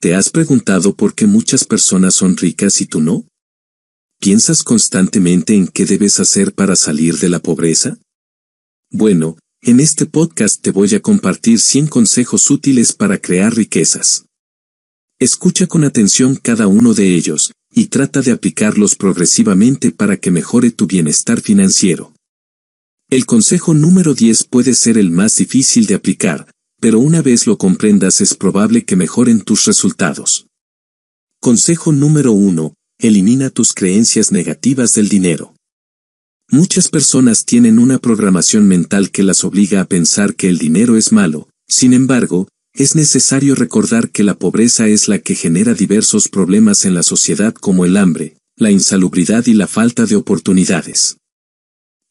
¿Te has preguntado por qué muchas personas son ricas y tú no? ¿Piensas constantemente en qué debes hacer para salir de la pobreza? Bueno, en este podcast te voy a compartir 100 consejos útiles para crear riquezas. Escucha con atención cada uno de ellos, y trata de aplicarlos progresivamente para que mejore tu bienestar financiero. El consejo número 10 puede ser el más difícil de aplicar, pero una vez lo comprendas es probable que mejoren tus resultados. Consejo número 1. Elimina tus creencias negativas del dinero. Muchas personas tienen una programación mental que las obliga a pensar que el dinero es malo, sin embargo, es necesario recordar que la pobreza es la que genera diversos problemas en la sociedad como el hambre, la insalubridad y la falta de oportunidades.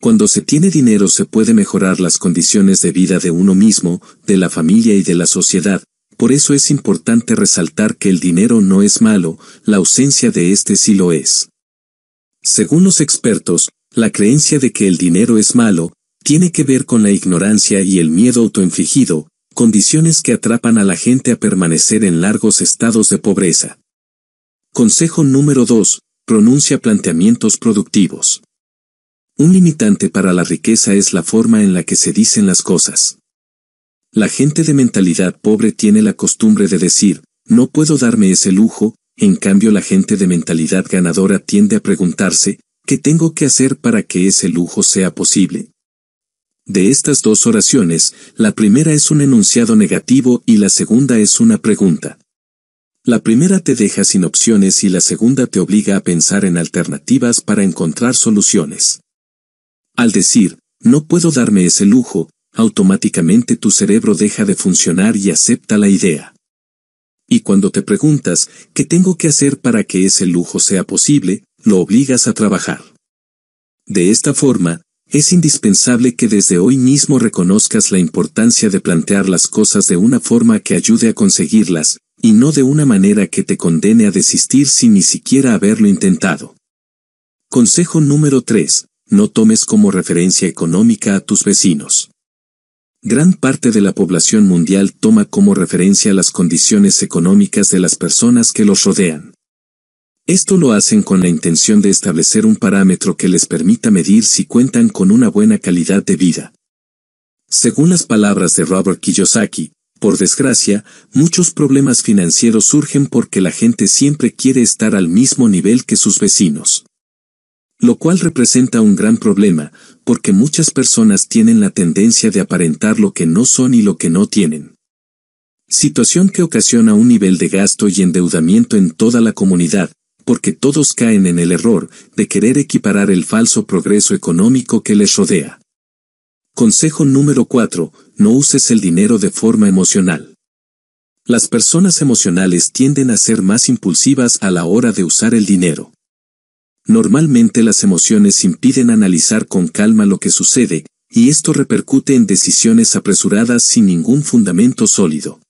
Cuando se tiene dinero se puede mejorar las condiciones de vida de uno mismo, de la familia y de la sociedad, por eso es importante resaltar que el dinero no es malo, la ausencia de este sí lo es. Según los expertos, la creencia de que el dinero es malo, tiene que ver con la ignorancia y el miedo autoinfligido, condiciones que atrapan a la gente a permanecer en largos estados de pobreza. Consejo número 2. Pronuncia planteamientos productivos. Un limitante para la riqueza es la forma en la que se dicen las cosas. La gente de mentalidad pobre tiene la costumbre de decir, no puedo darme ese lujo, en cambio la gente de mentalidad ganadora tiende a preguntarse, ¿qué tengo que hacer para que ese lujo sea posible? De estas dos oraciones, la primera es un enunciado negativo y la segunda es una pregunta. La primera te deja sin opciones y la segunda te obliga a pensar en alternativas para encontrar soluciones. Al decir, no puedo darme ese lujo, automáticamente tu cerebro deja de funcionar y acepta la idea. Y cuando te preguntas, ¿qué tengo que hacer para que ese lujo sea posible?, lo obligas a trabajar. De esta forma, es indispensable que desde hoy mismo reconozcas la importancia de plantear las cosas de una forma que ayude a conseguirlas, y no de una manera que te condene a desistir sin ni siquiera haberlo intentado. Consejo número 3 no tomes como referencia económica a tus vecinos. Gran parte de la población mundial toma como referencia las condiciones económicas de las personas que los rodean. Esto lo hacen con la intención de establecer un parámetro que les permita medir si cuentan con una buena calidad de vida. Según las palabras de Robert Kiyosaki, por desgracia, muchos problemas financieros surgen porque la gente siempre quiere estar al mismo nivel que sus vecinos. Lo cual representa un gran problema, porque muchas personas tienen la tendencia de aparentar lo que no son y lo que no tienen. Situación que ocasiona un nivel de gasto y endeudamiento en toda la comunidad, porque todos caen en el error de querer equiparar el falso progreso económico que les rodea. Consejo número 4. No uses el dinero de forma emocional. Las personas emocionales tienden a ser más impulsivas a la hora de usar el dinero. Normalmente las emociones impiden analizar con calma lo que sucede, y esto repercute en decisiones apresuradas sin ningún fundamento sólido.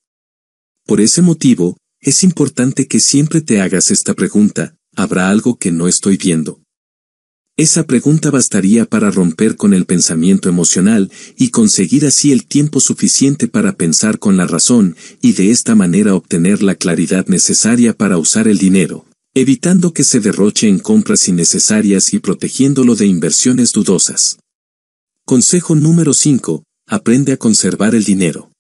Por ese motivo, es importante que siempre te hagas esta pregunta, ¿habrá algo que no estoy viendo? Esa pregunta bastaría para romper con el pensamiento emocional y conseguir así el tiempo suficiente para pensar con la razón y de esta manera obtener la claridad necesaria para usar el dinero evitando que se derroche en compras innecesarias y protegiéndolo de inversiones dudosas. Consejo número 5. Aprende a conservar el dinero.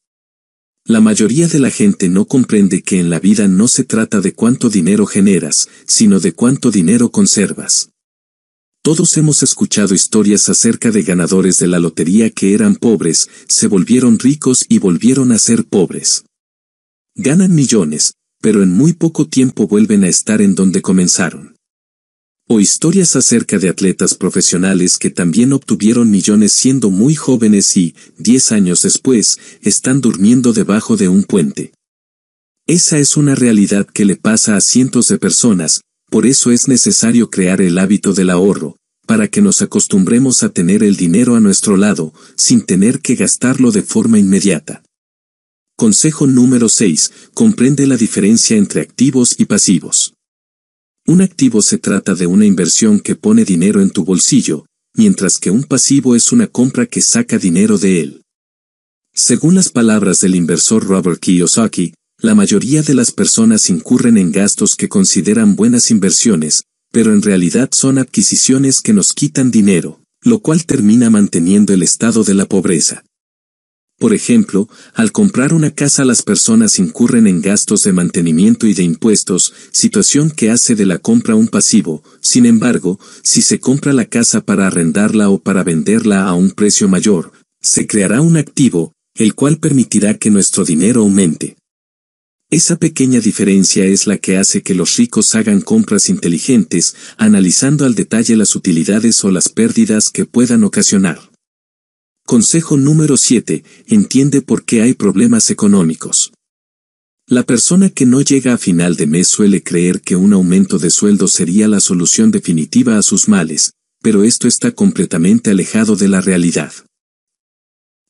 La mayoría de la gente no comprende que en la vida no se trata de cuánto dinero generas, sino de cuánto dinero conservas. Todos hemos escuchado historias acerca de ganadores de la lotería que eran pobres, se volvieron ricos y volvieron a ser pobres. Ganan millones, pero en muy poco tiempo vuelven a estar en donde comenzaron. O historias acerca de atletas profesionales que también obtuvieron millones siendo muy jóvenes y, 10 años después, están durmiendo debajo de un puente. Esa es una realidad que le pasa a cientos de personas, por eso es necesario crear el hábito del ahorro, para que nos acostumbremos a tener el dinero a nuestro lado, sin tener que gastarlo de forma inmediata. Consejo número 6. Comprende la diferencia entre activos y pasivos. Un activo se trata de una inversión que pone dinero en tu bolsillo, mientras que un pasivo es una compra que saca dinero de él. Según las palabras del inversor Robert Kiyosaki, la mayoría de las personas incurren en gastos que consideran buenas inversiones, pero en realidad son adquisiciones que nos quitan dinero, lo cual termina manteniendo el estado de la pobreza. Por ejemplo, al comprar una casa las personas incurren en gastos de mantenimiento y de impuestos, situación que hace de la compra un pasivo, sin embargo, si se compra la casa para arrendarla o para venderla a un precio mayor, se creará un activo, el cual permitirá que nuestro dinero aumente. Esa pequeña diferencia es la que hace que los ricos hagan compras inteligentes, analizando al detalle las utilidades o las pérdidas que puedan ocasionar. Consejo número 7. Entiende por qué hay problemas económicos. La persona que no llega a final de mes suele creer que un aumento de sueldo sería la solución definitiva a sus males, pero esto está completamente alejado de la realidad.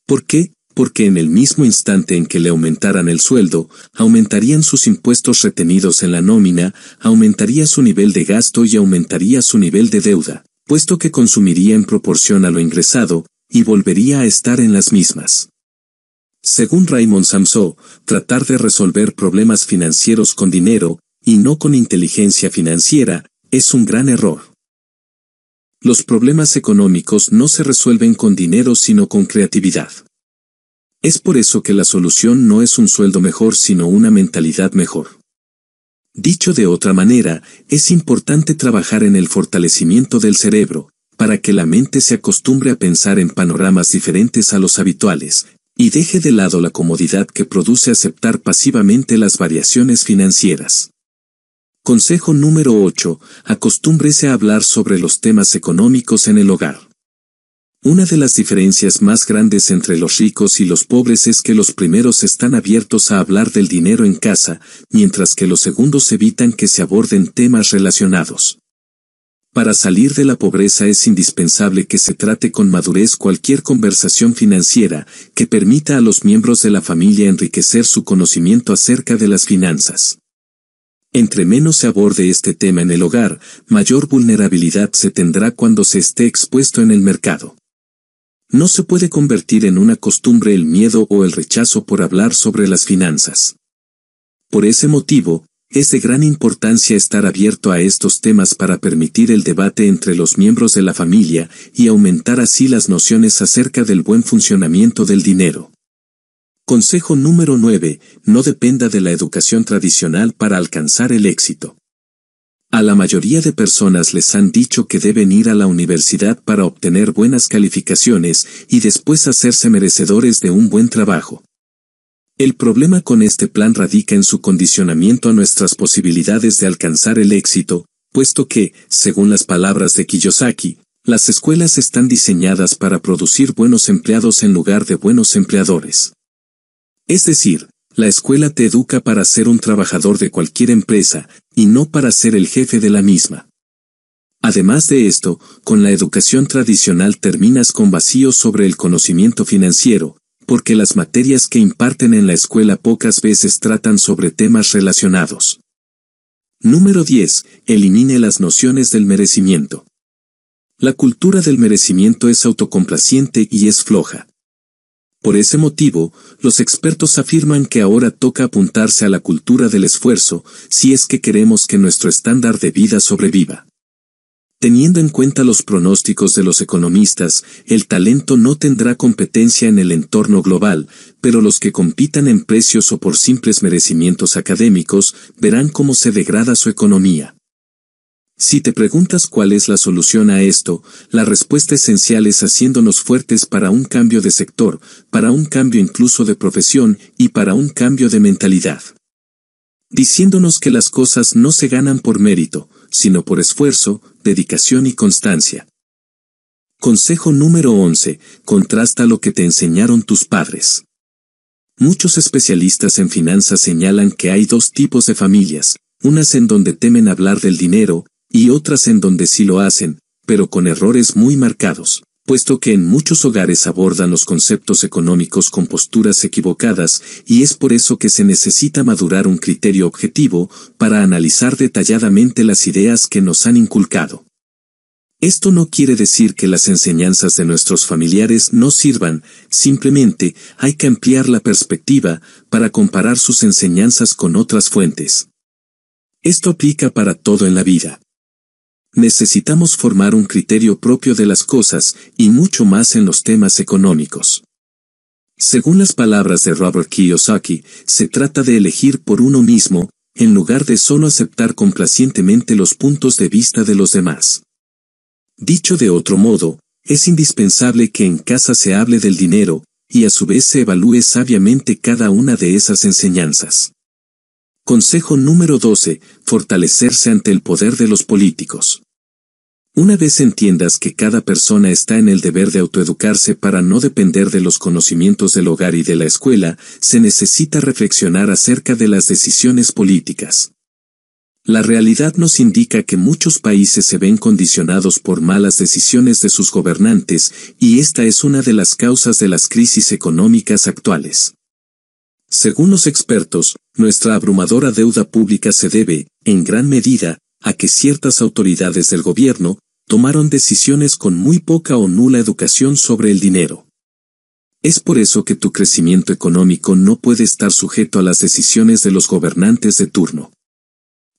¿Por qué? Porque en el mismo instante en que le aumentaran el sueldo, aumentarían sus impuestos retenidos en la nómina, aumentaría su nivel de gasto y aumentaría su nivel de deuda, puesto que consumiría en proporción a lo ingresado, y volvería a estar en las mismas. Según Raymond Samso, tratar de resolver problemas financieros con dinero, y no con inteligencia financiera, es un gran error. Los problemas económicos no se resuelven con dinero sino con creatividad. Es por eso que la solución no es un sueldo mejor sino una mentalidad mejor. Dicho de otra manera, es importante trabajar en el fortalecimiento del cerebro, para que la mente se acostumbre a pensar en panoramas diferentes a los habituales, y deje de lado la comodidad que produce aceptar pasivamente las variaciones financieras. Consejo número 8. Acostúmbrese a hablar sobre los temas económicos en el hogar. Una de las diferencias más grandes entre los ricos y los pobres es que los primeros están abiertos a hablar del dinero en casa, mientras que los segundos evitan que se aborden temas relacionados. Para salir de la pobreza es indispensable que se trate con madurez cualquier conversación financiera que permita a los miembros de la familia enriquecer su conocimiento acerca de las finanzas. Entre menos se aborde este tema en el hogar, mayor vulnerabilidad se tendrá cuando se esté expuesto en el mercado. No se puede convertir en una costumbre el miedo o el rechazo por hablar sobre las finanzas. Por ese motivo, es de gran importancia estar abierto a estos temas para permitir el debate entre los miembros de la familia y aumentar así las nociones acerca del buen funcionamiento del dinero. Consejo número 9. No dependa de la educación tradicional para alcanzar el éxito. A la mayoría de personas les han dicho que deben ir a la universidad para obtener buenas calificaciones y después hacerse merecedores de un buen trabajo. El problema con este plan radica en su condicionamiento a nuestras posibilidades de alcanzar el éxito, puesto que, según las palabras de Kiyosaki, las escuelas están diseñadas para producir buenos empleados en lugar de buenos empleadores. Es decir, la escuela te educa para ser un trabajador de cualquier empresa, y no para ser el jefe de la misma. Además de esto, con la educación tradicional terminas con vacíos sobre el conocimiento financiero, porque las materias que imparten en la escuela pocas veces tratan sobre temas relacionados. Número 10. Elimine las nociones del merecimiento. La cultura del merecimiento es autocomplaciente y es floja. Por ese motivo, los expertos afirman que ahora toca apuntarse a la cultura del esfuerzo si es que queremos que nuestro estándar de vida sobreviva. Teniendo en cuenta los pronósticos de los economistas, el talento no tendrá competencia en el entorno global, pero los que compitan en precios o por simples merecimientos académicos verán cómo se degrada su economía. Si te preguntas cuál es la solución a esto, la respuesta esencial es haciéndonos fuertes para un cambio de sector, para un cambio incluso de profesión y para un cambio de mentalidad diciéndonos que las cosas no se ganan por mérito, sino por esfuerzo, dedicación y constancia. Consejo número 11. Contrasta lo que te enseñaron tus padres. Muchos especialistas en finanzas señalan que hay dos tipos de familias, unas en donde temen hablar del dinero, y otras en donde sí lo hacen, pero con errores muy marcados puesto que en muchos hogares abordan los conceptos económicos con posturas equivocadas y es por eso que se necesita madurar un criterio objetivo para analizar detalladamente las ideas que nos han inculcado. Esto no quiere decir que las enseñanzas de nuestros familiares no sirvan, simplemente hay que ampliar la perspectiva para comparar sus enseñanzas con otras fuentes. Esto aplica para todo en la vida necesitamos formar un criterio propio de las cosas, y mucho más en los temas económicos. Según las palabras de Robert Kiyosaki, se trata de elegir por uno mismo, en lugar de solo aceptar complacientemente los puntos de vista de los demás. Dicho de otro modo, es indispensable que en casa se hable del dinero, y a su vez se evalúe sabiamente cada una de esas enseñanzas. Consejo número 12. Fortalecerse ante el poder de los políticos. Una vez entiendas que cada persona está en el deber de autoeducarse para no depender de los conocimientos del hogar y de la escuela, se necesita reflexionar acerca de las decisiones políticas. La realidad nos indica que muchos países se ven condicionados por malas decisiones de sus gobernantes y esta es una de las causas de las crisis económicas actuales. Según los expertos, nuestra abrumadora deuda pública se debe, en gran medida, a que ciertas autoridades del gobierno tomaron decisiones con muy poca o nula educación sobre el dinero. Es por eso que tu crecimiento económico no puede estar sujeto a las decisiones de los gobernantes de turno.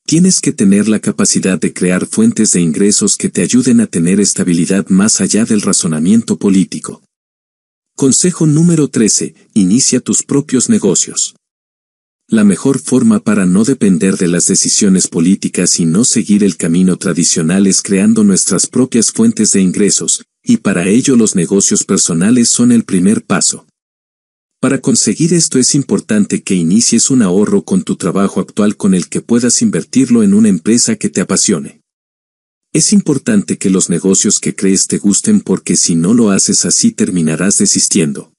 Tienes que tener la capacidad de crear fuentes de ingresos que te ayuden a tener estabilidad más allá del razonamiento político. Consejo número 13. Inicia tus propios negocios. La mejor forma para no depender de las decisiones políticas y no seguir el camino tradicional es creando nuestras propias fuentes de ingresos, y para ello los negocios personales son el primer paso. Para conseguir esto es importante que inicies un ahorro con tu trabajo actual con el que puedas invertirlo en una empresa que te apasione. Es importante que los negocios que crees te gusten porque si no lo haces así terminarás desistiendo.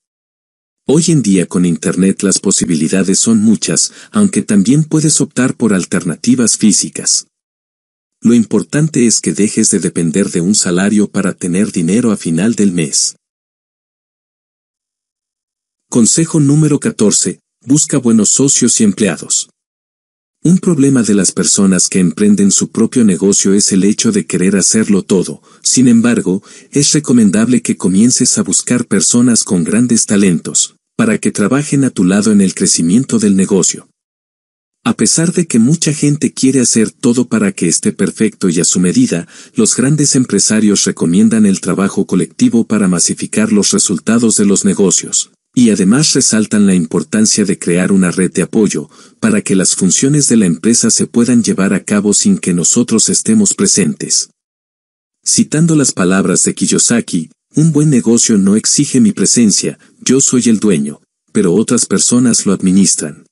Hoy en día con Internet las posibilidades son muchas, aunque también puedes optar por alternativas físicas. Lo importante es que dejes de depender de un salario para tener dinero a final del mes. Consejo número 14. Busca buenos socios y empleados. Un problema de las personas que emprenden su propio negocio es el hecho de querer hacerlo todo, sin embargo, es recomendable que comiences a buscar personas con grandes talentos, para que trabajen a tu lado en el crecimiento del negocio. A pesar de que mucha gente quiere hacer todo para que esté perfecto y a su medida, los grandes empresarios recomiendan el trabajo colectivo para masificar los resultados de los negocios, y además resaltan la importancia de crear una red de apoyo, para que las funciones de la empresa se puedan llevar a cabo sin que nosotros estemos presentes. Citando las palabras de Kiyosaki, un buen negocio no exige mi presencia, yo soy el dueño, pero otras personas lo administran.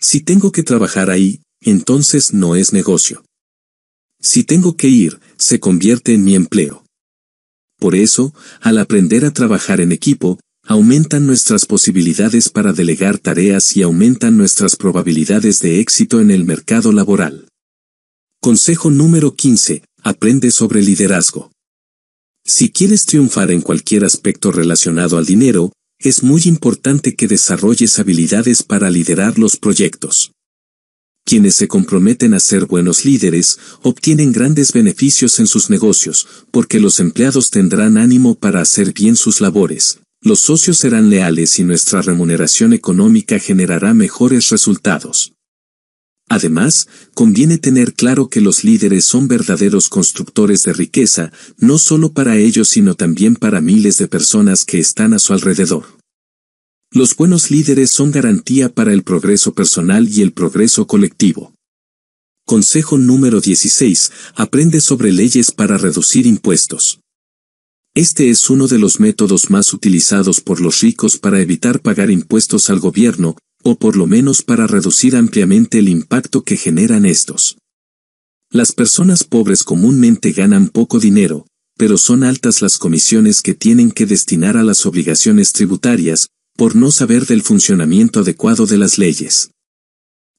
Si tengo que trabajar ahí, entonces no es negocio. Si tengo que ir, se convierte en mi empleo. Por eso, al aprender a trabajar en equipo, aumentan nuestras posibilidades para delegar tareas y aumentan nuestras probabilidades de éxito en el mercado laboral. Consejo número 15. Aprende sobre liderazgo. Si quieres triunfar en cualquier aspecto relacionado al dinero, es muy importante que desarrolles habilidades para liderar los proyectos. Quienes se comprometen a ser buenos líderes obtienen grandes beneficios en sus negocios, porque los empleados tendrán ánimo para hacer bien sus labores, los socios serán leales y nuestra remuneración económica generará mejores resultados. Además, conviene tener claro que los líderes son verdaderos constructores de riqueza, no solo para ellos sino también para miles de personas que están a su alrededor. Los buenos líderes son garantía para el progreso personal y el progreso colectivo. Consejo número 16. Aprende sobre leyes para reducir impuestos. Este es uno de los métodos más utilizados por los ricos para evitar pagar impuestos al gobierno, o por lo menos para reducir ampliamente el impacto que generan estos. Las personas pobres comúnmente ganan poco dinero, pero son altas las comisiones que tienen que destinar a las obligaciones tributarias, por no saber del funcionamiento adecuado de las leyes.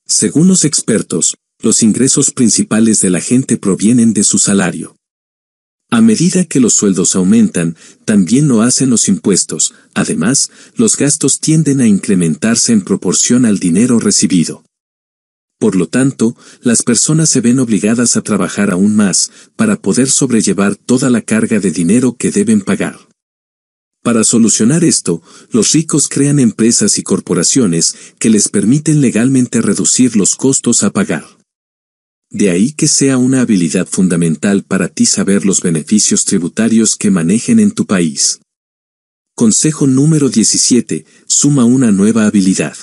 Según los expertos, los ingresos principales de la gente provienen de su salario. A medida que los sueldos aumentan, también lo hacen los impuestos, además, los gastos tienden a incrementarse en proporción al dinero recibido. Por lo tanto, las personas se ven obligadas a trabajar aún más para poder sobrellevar toda la carga de dinero que deben pagar. Para solucionar esto, los ricos crean empresas y corporaciones que les permiten legalmente reducir los costos a pagar. De ahí que sea una habilidad fundamental para ti saber los beneficios tributarios que manejen en tu país. Consejo número 17. Suma una nueva habilidad.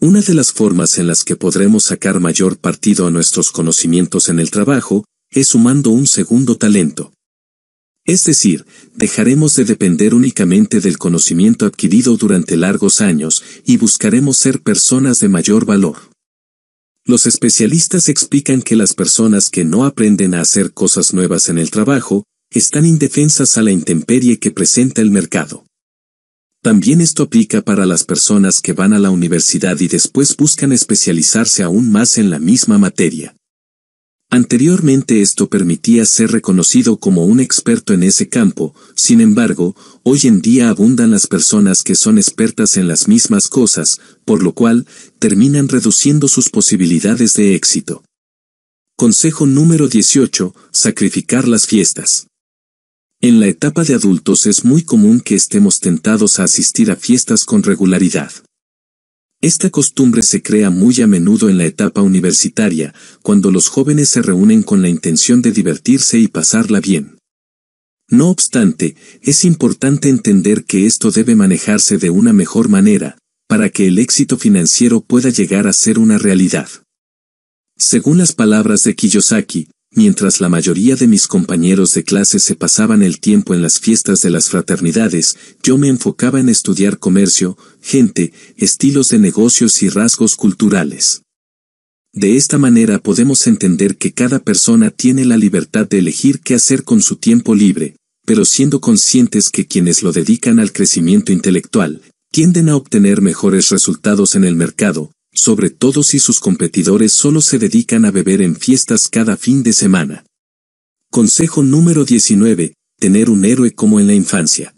Una de las formas en las que podremos sacar mayor partido a nuestros conocimientos en el trabajo es sumando un segundo talento. Es decir, dejaremos de depender únicamente del conocimiento adquirido durante largos años y buscaremos ser personas de mayor valor. Los especialistas explican que las personas que no aprenden a hacer cosas nuevas en el trabajo, están indefensas a la intemperie que presenta el mercado. También esto aplica para las personas que van a la universidad y después buscan especializarse aún más en la misma materia. Anteriormente esto permitía ser reconocido como un experto en ese campo, sin embargo, hoy en día abundan las personas que son expertas en las mismas cosas, por lo cual, terminan reduciendo sus posibilidades de éxito. Consejo número 18. Sacrificar las fiestas. En la etapa de adultos es muy común que estemos tentados a asistir a fiestas con regularidad. Esta costumbre se crea muy a menudo en la etapa universitaria, cuando los jóvenes se reúnen con la intención de divertirse y pasarla bien. No obstante, es importante entender que esto debe manejarse de una mejor manera, para que el éxito financiero pueda llegar a ser una realidad. Según las palabras de Kiyosaki, mientras la mayoría de mis compañeros de clase se pasaban el tiempo en las fiestas de las fraternidades, yo me enfocaba en estudiar comercio, gente, estilos de negocios y rasgos culturales. De esta manera podemos entender que cada persona tiene la libertad de elegir qué hacer con su tiempo libre, pero siendo conscientes que quienes lo dedican al crecimiento intelectual, tienden a obtener mejores resultados en el mercado, sobre todo si sus competidores solo se dedican a beber en fiestas cada fin de semana. Consejo número 19. Tener un héroe como en la infancia.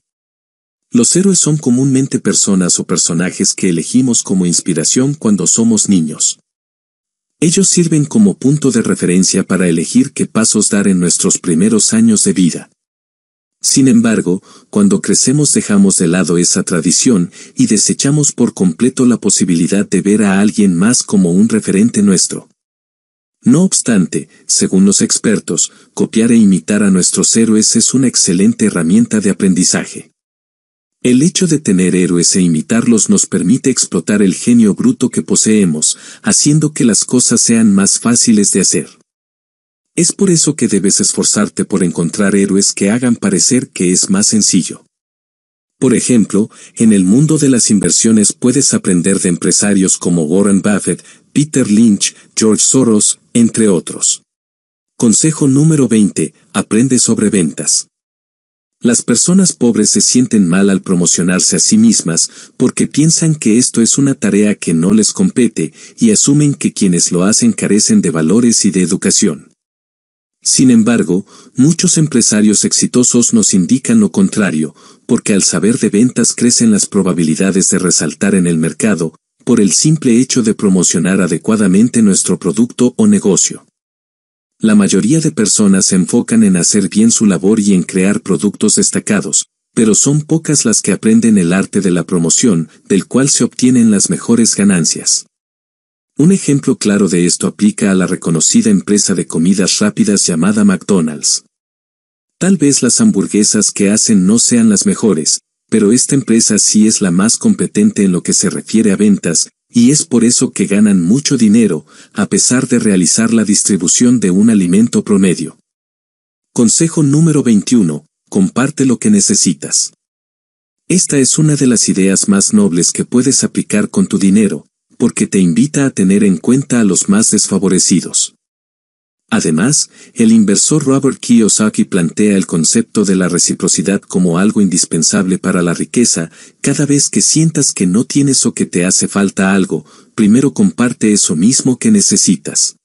Los héroes son comúnmente personas o personajes que elegimos como inspiración cuando somos niños. Ellos sirven como punto de referencia para elegir qué pasos dar en nuestros primeros años de vida. Sin embargo, cuando crecemos dejamos de lado esa tradición y desechamos por completo la posibilidad de ver a alguien más como un referente nuestro. No obstante, según los expertos, copiar e imitar a nuestros héroes es una excelente herramienta de aprendizaje. El hecho de tener héroes e imitarlos nos permite explotar el genio bruto que poseemos, haciendo que las cosas sean más fáciles de hacer. Es por eso que debes esforzarte por encontrar héroes que hagan parecer que es más sencillo. Por ejemplo, en el mundo de las inversiones puedes aprender de empresarios como Warren Buffett, Peter Lynch, George Soros, entre otros. Consejo número 20. Aprende sobre ventas. Las personas pobres se sienten mal al promocionarse a sí mismas porque piensan que esto es una tarea que no les compete y asumen que quienes lo hacen carecen de valores y de educación. Sin embargo, muchos empresarios exitosos nos indican lo contrario, porque al saber de ventas crecen las probabilidades de resaltar en el mercado, por el simple hecho de promocionar adecuadamente nuestro producto o negocio. La mayoría de personas se enfocan en hacer bien su labor y en crear productos destacados, pero son pocas las que aprenden el arte de la promoción, del cual se obtienen las mejores ganancias. Un ejemplo claro de esto aplica a la reconocida empresa de comidas rápidas llamada McDonald's. Tal vez las hamburguesas que hacen no sean las mejores, pero esta empresa sí es la más competente en lo que se refiere a ventas, y es por eso que ganan mucho dinero, a pesar de realizar la distribución de un alimento promedio. Consejo número 21. Comparte lo que necesitas. Esta es una de las ideas más nobles que puedes aplicar con tu dinero, porque te invita a tener en cuenta a los más desfavorecidos. Además, el inversor Robert Kiyosaki plantea el concepto de la reciprocidad como algo indispensable para la riqueza, cada vez que sientas que no tienes o que te hace falta algo, primero comparte eso mismo que necesitas.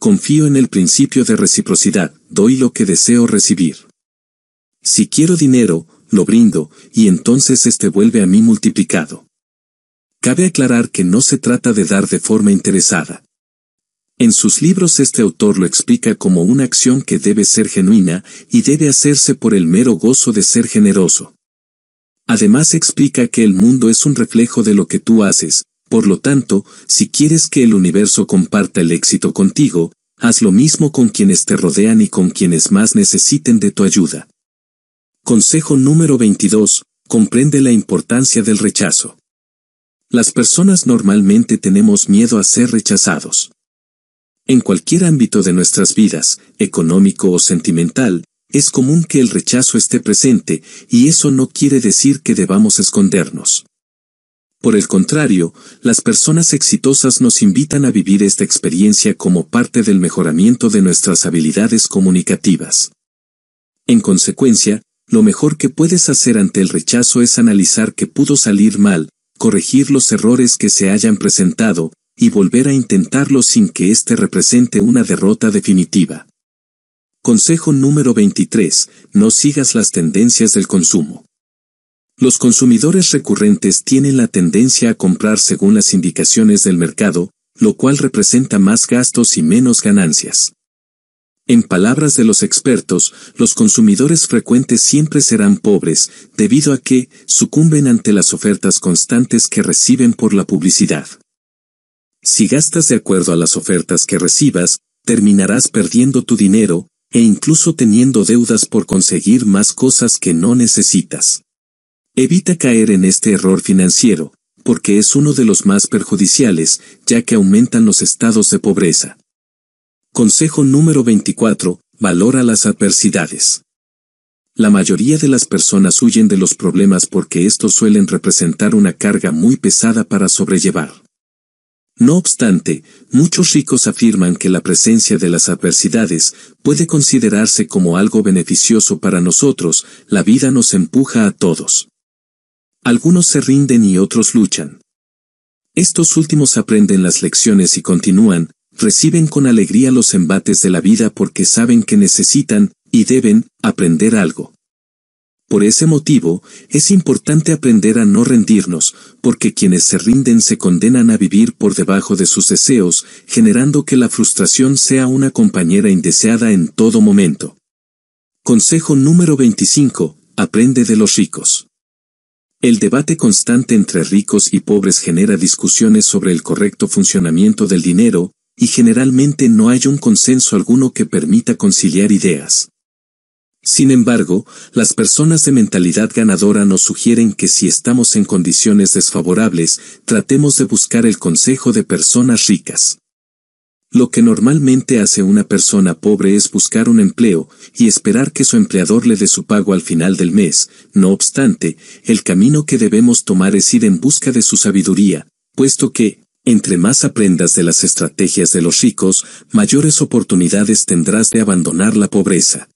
Confío en el principio de reciprocidad, doy lo que deseo recibir. Si quiero dinero, lo brindo, y entonces este vuelve a mí multiplicado. Cabe aclarar que no se trata de dar de forma interesada. En sus libros este autor lo explica como una acción que debe ser genuina y debe hacerse por el mero gozo de ser generoso. Además explica que el mundo es un reflejo de lo que tú haces, por lo tanto, si quieres que el universo comparta el éxito contigo, haz lo mismo con quienes te rodean y con quienes más necesiten de tu ayuda. Consejo número 22. Comprende la importancia del rechazo. Las personas normalmente tenemos miedo a ser rechazados. En cualquier ámbito de nuestras vidas, económico o sentimental, es común que el rechazo esté presente, y eso no quiere decir que debamos escondernos. Por el contrario, las personas exitosas nos invitan a vivir esta experiencia como parte del mejoramiento de nuestras habilidades comunicativas. En consecuencia, lo mejor que puedes hacer ante el rechazo es analizar qué pudo salir mal, corregir los errores que se hayan presentado, y volver a intentarlo sin que éste represente una derrota definitiva. Consejo número 23. No sigas las tendencias del consumo. Los consumidores recurrentes tienen la tendencia a comprar según las indicaciones del mercado, lo cual representa más gastos y menos ganancias. En palabras de los expertos, los consumidores frecuentes siempre serán pobres, debido a que sucumben ante las ofertas constantes que reciben por la publicidad. Si gastas de acuerdo a las ofertas que recibas, terminarás perdiendo tu dinero, e incluso teniendo deudas por conseguir más cosas que no necesitas. Evita caer en este error financiero, porque es uno de los más perjudiciales, ya que aumentan los estados de pobreza. Consejo número 24. Valora las adversidades. La mayoría de las personas huyen de los problemas porque estos suelen representar una carga muy pesada para sobrellevar. No obstante, muchos ricos afirman que la presencia de las adversidades puede considerarse como algo beneficioso para nosotros, la vida nos empuja a todos. Algunos se rinden y otros luchan. Estos últimos aprenden las lecciones y continúan, reciben con alegría los embates de la vida porque saben que necesitan, y deben, aprender algo. Por ese motivo, es importante aprender a no rendirnos, porque quienes se rinden se condenan a vivir por debajo de sus deseos, generando que la frustración sea una compañera indeseada en todo momento. Consejo número 25. Aprende de los ricos. El debate constante entre ricos y pobres genera discusiones sobre el correcto funcionamiento del dinero, y generalmente no hay un consenso alguno que permita conciliar ideas. Sin embargo, las personas de mentalidad ganadora nos sugieren que si estamos en condiciones desfavorables, tratemos de buscar el consejo de personas ricas. Lo que normalmente hace una persona pobre es buscar un empleo y esperar que su empleador le dé su pago al final del mes. No obstante, el camino que debemos tomar es ir en busca de su sabiduría, puesto que, entre más aprendas de las estrategias de los ricos, mayores oportunidades tendrás de abandonar la pobreza.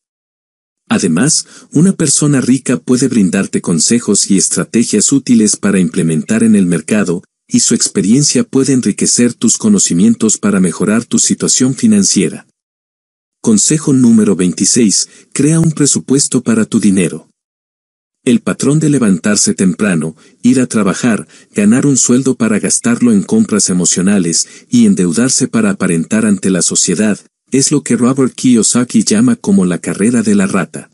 Además, una persona rica puede brindarte consejos y estrategias útiles para implementar en el mercado, y su experiencia puede enriquecer tus conocimientos para mejorar tu situación financiera. Consejo número 26. Crea un presupuesto para tu dinero. El patrón de levantarse temprano, ir a trabajar, ganar un sueldo para gastarlo en compras emocionales y endeudarse para aparentar ante la sociedad, es lo que Robert Kiyosaki llama como la carrera de la rata.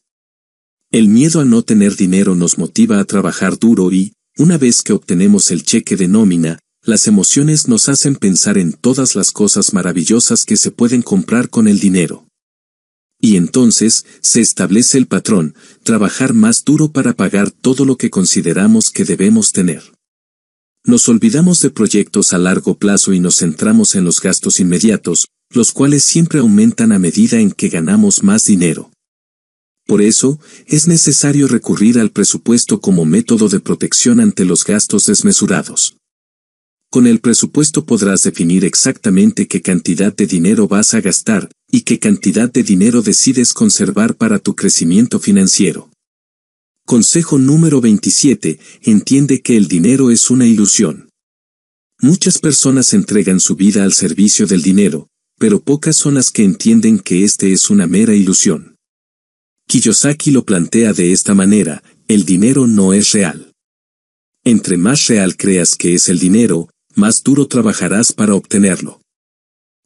El miedo a no tener dinero nos motiva a trabajar duro y, una vez que obtenemos el cheque de nómina, las emociones nos hacen pensar en todas las cosas maravillosas que se pueden comprar con el dinero. Y entonces, se establece el patrón, trabajar más duro para pagar todo lo que consideramos que debemos tener. Nos olvidamos de proyectos a largo plazo y nos centramos en los gastos inmediatos, los cuales siempre aumentan a medida en que ganamos más dinero. Por eso, es necesario recurrir al presupuesto como método de protección ante los gastos desmesurados. Con el presupuesto podrás definir exactamente qué cantidad de dinero vas a gastar y qué cantidad de dinero decides conservar para tu crecimiento financiero. Consejo número 27. Entiende que el dinero es una ilusión. Muchas personas entregan su vida al servicio del dinero, pero pocas son las que entienden que este es una mera ilusión. Kiyosaki lo plantea de esta manera, el dinero no es real. Entre más real creas que es el dinero, más duro trabajarás para obtenerlo.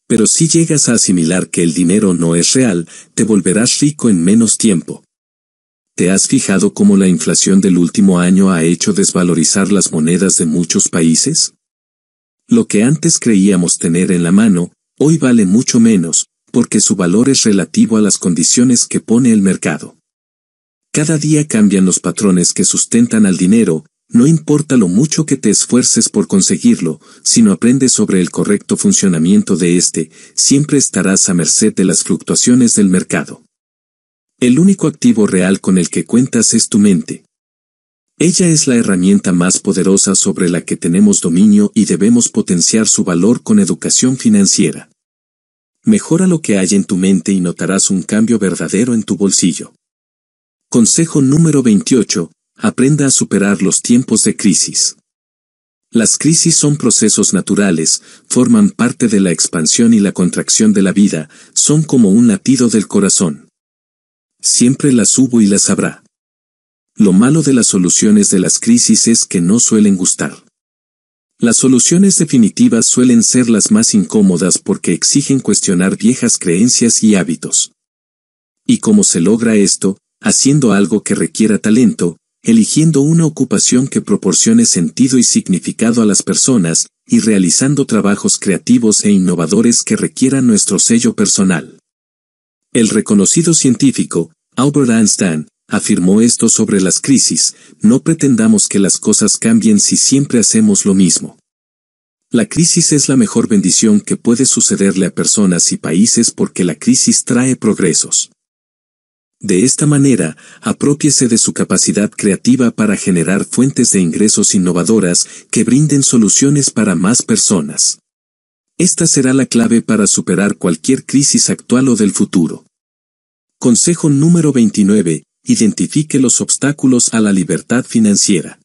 Pero si llegas a asimilar que el dinero no es real, te volverás rico en menos tiempo. ¿Te has fijado cómo la inflación del último año ha hecho desvalorizar las monedas de muchos países? Lo que antes creíamos tener en la mano, hoy vale mucho menos, porque su valor es relativo a las condiciones que pone el mercado. Cada día cambian los patrones que sustentan al dinero, no importa lo mucho que te esfuerces por conseguirlo, si no aprendes sobre el correcto funcionamiento de éste, siempre estarás a merced de las fluctuaciones del mercado. El único activo real con el que cuentas es tu mente. Ella es la herramienta más poderosa sobre la que tenemos dominio y debemos potenciar su valor con educación financiera. Mejora lo que hay en tu mente y notarás un cambio verdadero en tu bolsillo. Consejo número 28. Aprenda a superar los tiempos de crisis. Las crisis son procesos naturales, forman parte de la expansión y la contracción de la vida, son como un latido del corazón. Siempre las hubo y las habrá. Lo malo de las soluciones de las crisis es que no suelen gustar. Las soluciones definitivas suelen ser las más incómodas porque exigen cuestionar viejas creencias y hábitos. Y cómo se logra esto, haciendo algo que requiera talento, eligiendo una ocupación que proporcione sentido y significado a las personas, y realizando trabajos creativos e innovadores que requieran nuestro sello personal. El reconocido científico, Albert Einstein, afirmó esto sobre las crisis, no pretendamos que las cosas cambien si siempre hacemos lo mismo. La crisis es la mejor bendición que puede sucederle a personas y países porque la crisis trae progresos. De esta manera, apropiese de su capacidad creativa para generar fuentes de ingresos innovadoras que brinden soluciones para más personas. Esta será la clave para superar cualquier crisis actual o del futuro. Consejo número 29. Identifique los obstáculos a la libertad financiera.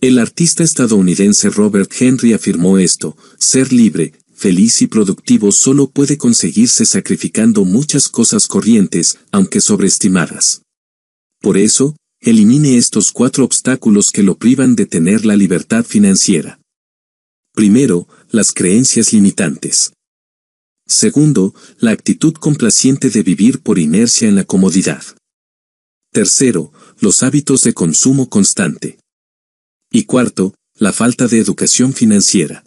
El artista estadounidense Robert Henry afirmó esto, ser libre, feliz y productivo solo puede conseguirse sacrificando muchas cosas corrientes, aunque sobreestimadas. Por eso, elimine estos cuatro obstáculos que lo privan de tener la libertad financiera. Primero, las creencias limitantes. Segundo, la actitud complaciente de vivir por inercia en la comodidad. Tercero, los hábitos de consumo constante. Y cuarto, la falta de educación financiera.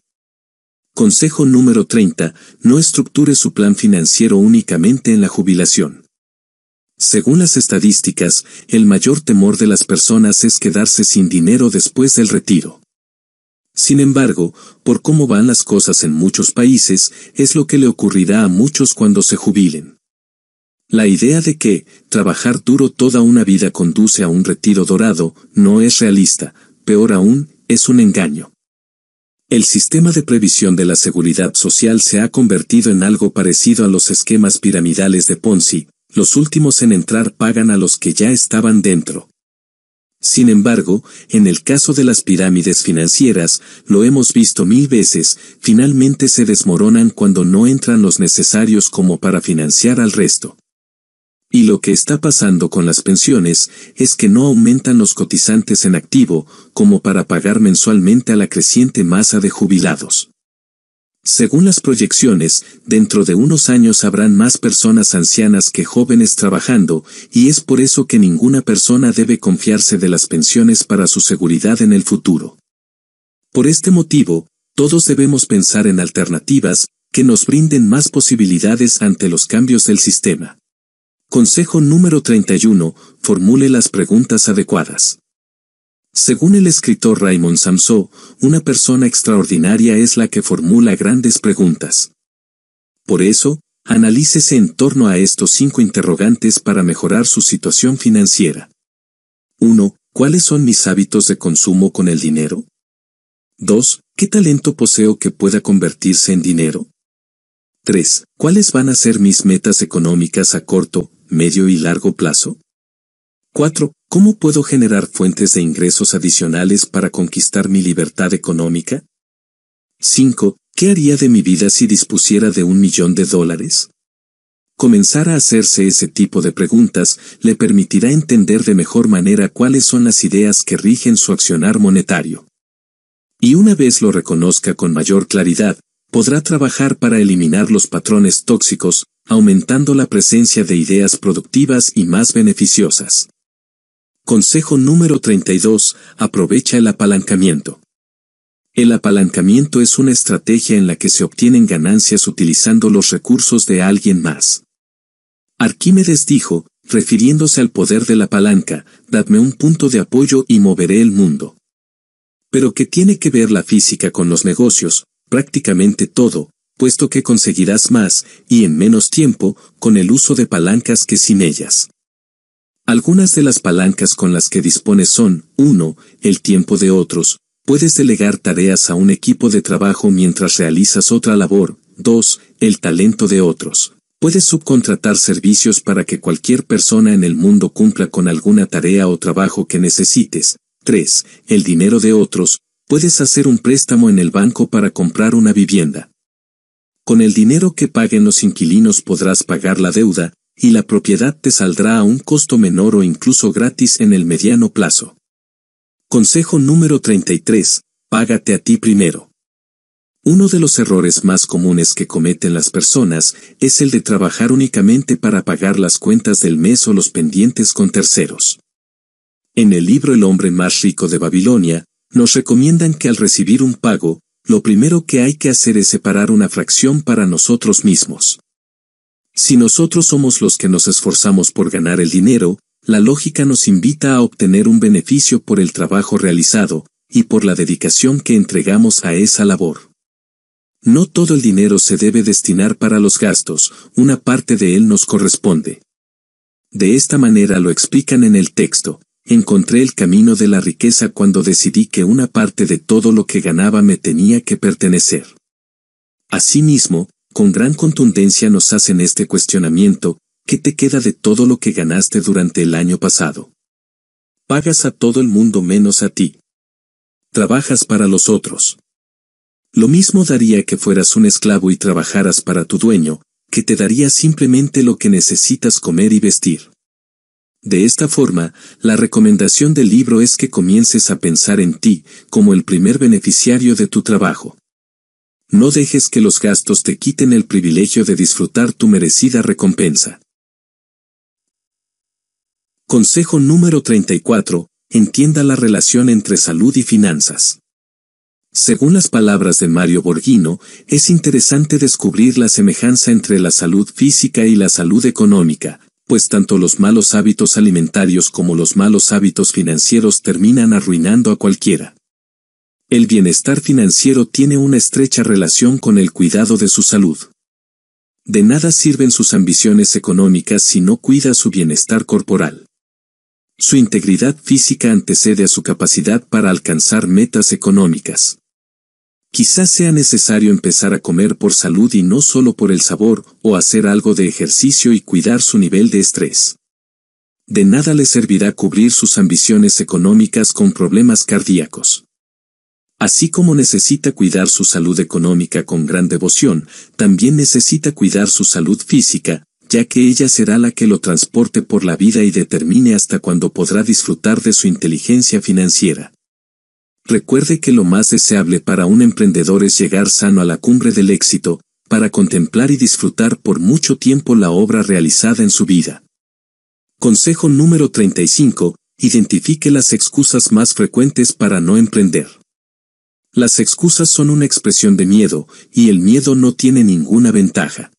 Consejo número 30. No estructure su plan financiero únicamente en la jubilación. Según las estadísticas, el mayor temor de las personas es quedarse sin dinero después del retiro. Sin embargo, por cómo van las cosas en muchos países, es lo que le ocurrirá a muchos cuando se jubilen. La idea de que trabajar duro toda una vida conduce a un retiro dorado no es realista, peor aún, es un engaño. El sistema de previsión de la seguridad social se ha convertido en algo parecido a los esquemas piramidales de Ponzi, los últimos en entrar pagan a los que ya estaban dentro. Sin embargo, en el caso de las pirámides financieras, lo hemos visto mil veces, finalmente se desmoronan cuando no entran los necesarios como para financiar al resto. Y lo que está pasando con las pensiones es que no aumentan los cotizantes en activo como para pagar mensualmente a la creciente masa de jubilados. Según las proyecciones, dentro de unos años habrán más personas ancianas que jóvenes trabajando, y es por eso que ninguna persona debe confiarse de las pensiones para su seguridad en el futuro. Por este motivo, todos debemos pensar en alternativas que nos brinden más posibilidades ante los cambios del sistema. Consejo número 31. Formule las preguntas adecuadas. Según el escritor Raymond Samso, una persona extraordinaria es la que formula grandes preguntas. Por eso, analícese en torno a estos cinco interrogantes para mejorar su situación financiera. 1. ¿Cuáles son mis hábitos de consumo con el dinero? 2. ¿Qué talento poseo que pueda convertirse en dinero? 3. ¿Cuáles van a ser mis metas económicas a corto, medio y largo plazo? 4. ¿Cómo puedo generar fuentes de ingresos adicionales para conquistar mi libertad económica? 5. ¿Qué haría de mi vida si dispusiera de un millón de dólares? Comenzar a hacerse ese tipo de preguntas le permitirá entender de mejor manera cuáles son las ideas que rigen su accionar monetario. Y una vez lo reconozca con mayor claridad, podrá trabajar para eliminar los patrones tóxicos aumentando la presencia de ideas productivas y más beneficiosas. Consejo número 32. Aprovecha el apalancamiento. El apalancamiento es una estrategia en la que se obtienen ganancias utilizando los recursos de alguien más. Arquímedes dijo, refiriéndose al poder de la palanca, dadme un punto de apoyo y moveré el mundo. Pero ¿qué tiene que ver la física con los negocios, prácticamente todo, puesto que conseguirás más, y en menos tiempo, con el uso de palancas que sin ellas. Algunas de las palancas con las que dispones son, 1. El tiempo de otros. Puedes delegar tareas a un equipo de trabajo mientras realizas otra labor. 2. El talento de otros. Puedes subcontratar servicios para que cualquier persona en el mundo cumpla con alguna tarea o trabajo que necesites. 3. El dinero de otros. Puedes hacer un préstamo en el banco para comprar una vivienda. Con el dinero que paguen los inquilinos podrás pagar la deuda, y la propiedad te saldrá a un costo menor o incluso gratis en el mediano plazo. Consejo número 33. Págate a ti primero. Uno de los errores más comunes que cometen las personas es el de trabajar únicamente para pagar las cuentas del mes o los pendientes con terceros. En el libro El hombre más rico de Babilonia, nos recomiendan que al recibir un pago, lo primero que hay que hacer es separar una fracción para nosotros mismos. Si nosotros somos los que nos esforzamos por ganar el dinero, la lógica nos invita a obtener un beneficio por el trabajo realizado, y por la dedicación que entregamos a esa labor. No todo el dinero se debe destinar para los gastos, una parte de él nos corresponde. De esta manera lo explican en el texto, Encontré el camino de la riqueza cuando decidí que una parte de todo lo que ganaba me tenía que pertenecer. Asimismo, con gran contundencia nos hacen este cuestionamiento, ¿qué te queda de todo lo que ganaste durante el año pasado? Pagas a todo el mundo menos a ti. Trabajas para los otros. Lo mismo daría que fueras un esclavo y trabajaras para tu dueño, que te daría simplemente lo que necesitas comer y vestir. De esta forma, la recomendación del libro es que comiences a pensar en ti como el primer beneficiario de tu trabajo. No dejes que los gastos te quiten el privilegio de disfrutar tu merecida recompensa. Consejo número 34. Entienda la relación entre salud y finanzas. Según las palabras de Mario Borghino, es interesante descubrir la semejanza entre la salud física y la salud económica, pues tanto los malos hábitos alimentarios como los malos hábitos financieros terminan arruinando a cualquiera. El bienestar financiero tiene una estrecha relación con el cuidado de su salud. De nada sirven sus ambiciones económicas si no cuida su bienestar corporal. Su integridad física antecede a su capacidad para alcanzar metas económicas. Quizás sea necesario empezar a comer por salud y no solo por el sabor, o hacer algo de ejercicio y cuidar su nivel de estrés. De nada le servirá cubrir sus ambiciones económicas con problemas cardíacos. Así como necesita cuidar su salud económica con gran devoción, también necesita cuidar su salud física, ya que ella será la que lo transporte por la vida y determine hasta cuándo podrá disfrutar de su inteligencia financiera. Recuerde que lo más deseable para un emprendedor es llegar sano a la cumbre del éxito, para contemplar y disfrutar por mucho tiempo la obra realizada en su vida. Consejo número 35. Identifique las excusas más frecuentes para no emprender. Las excusas son una expresión de miedo, y el miedo no tiene ninguna ventaja.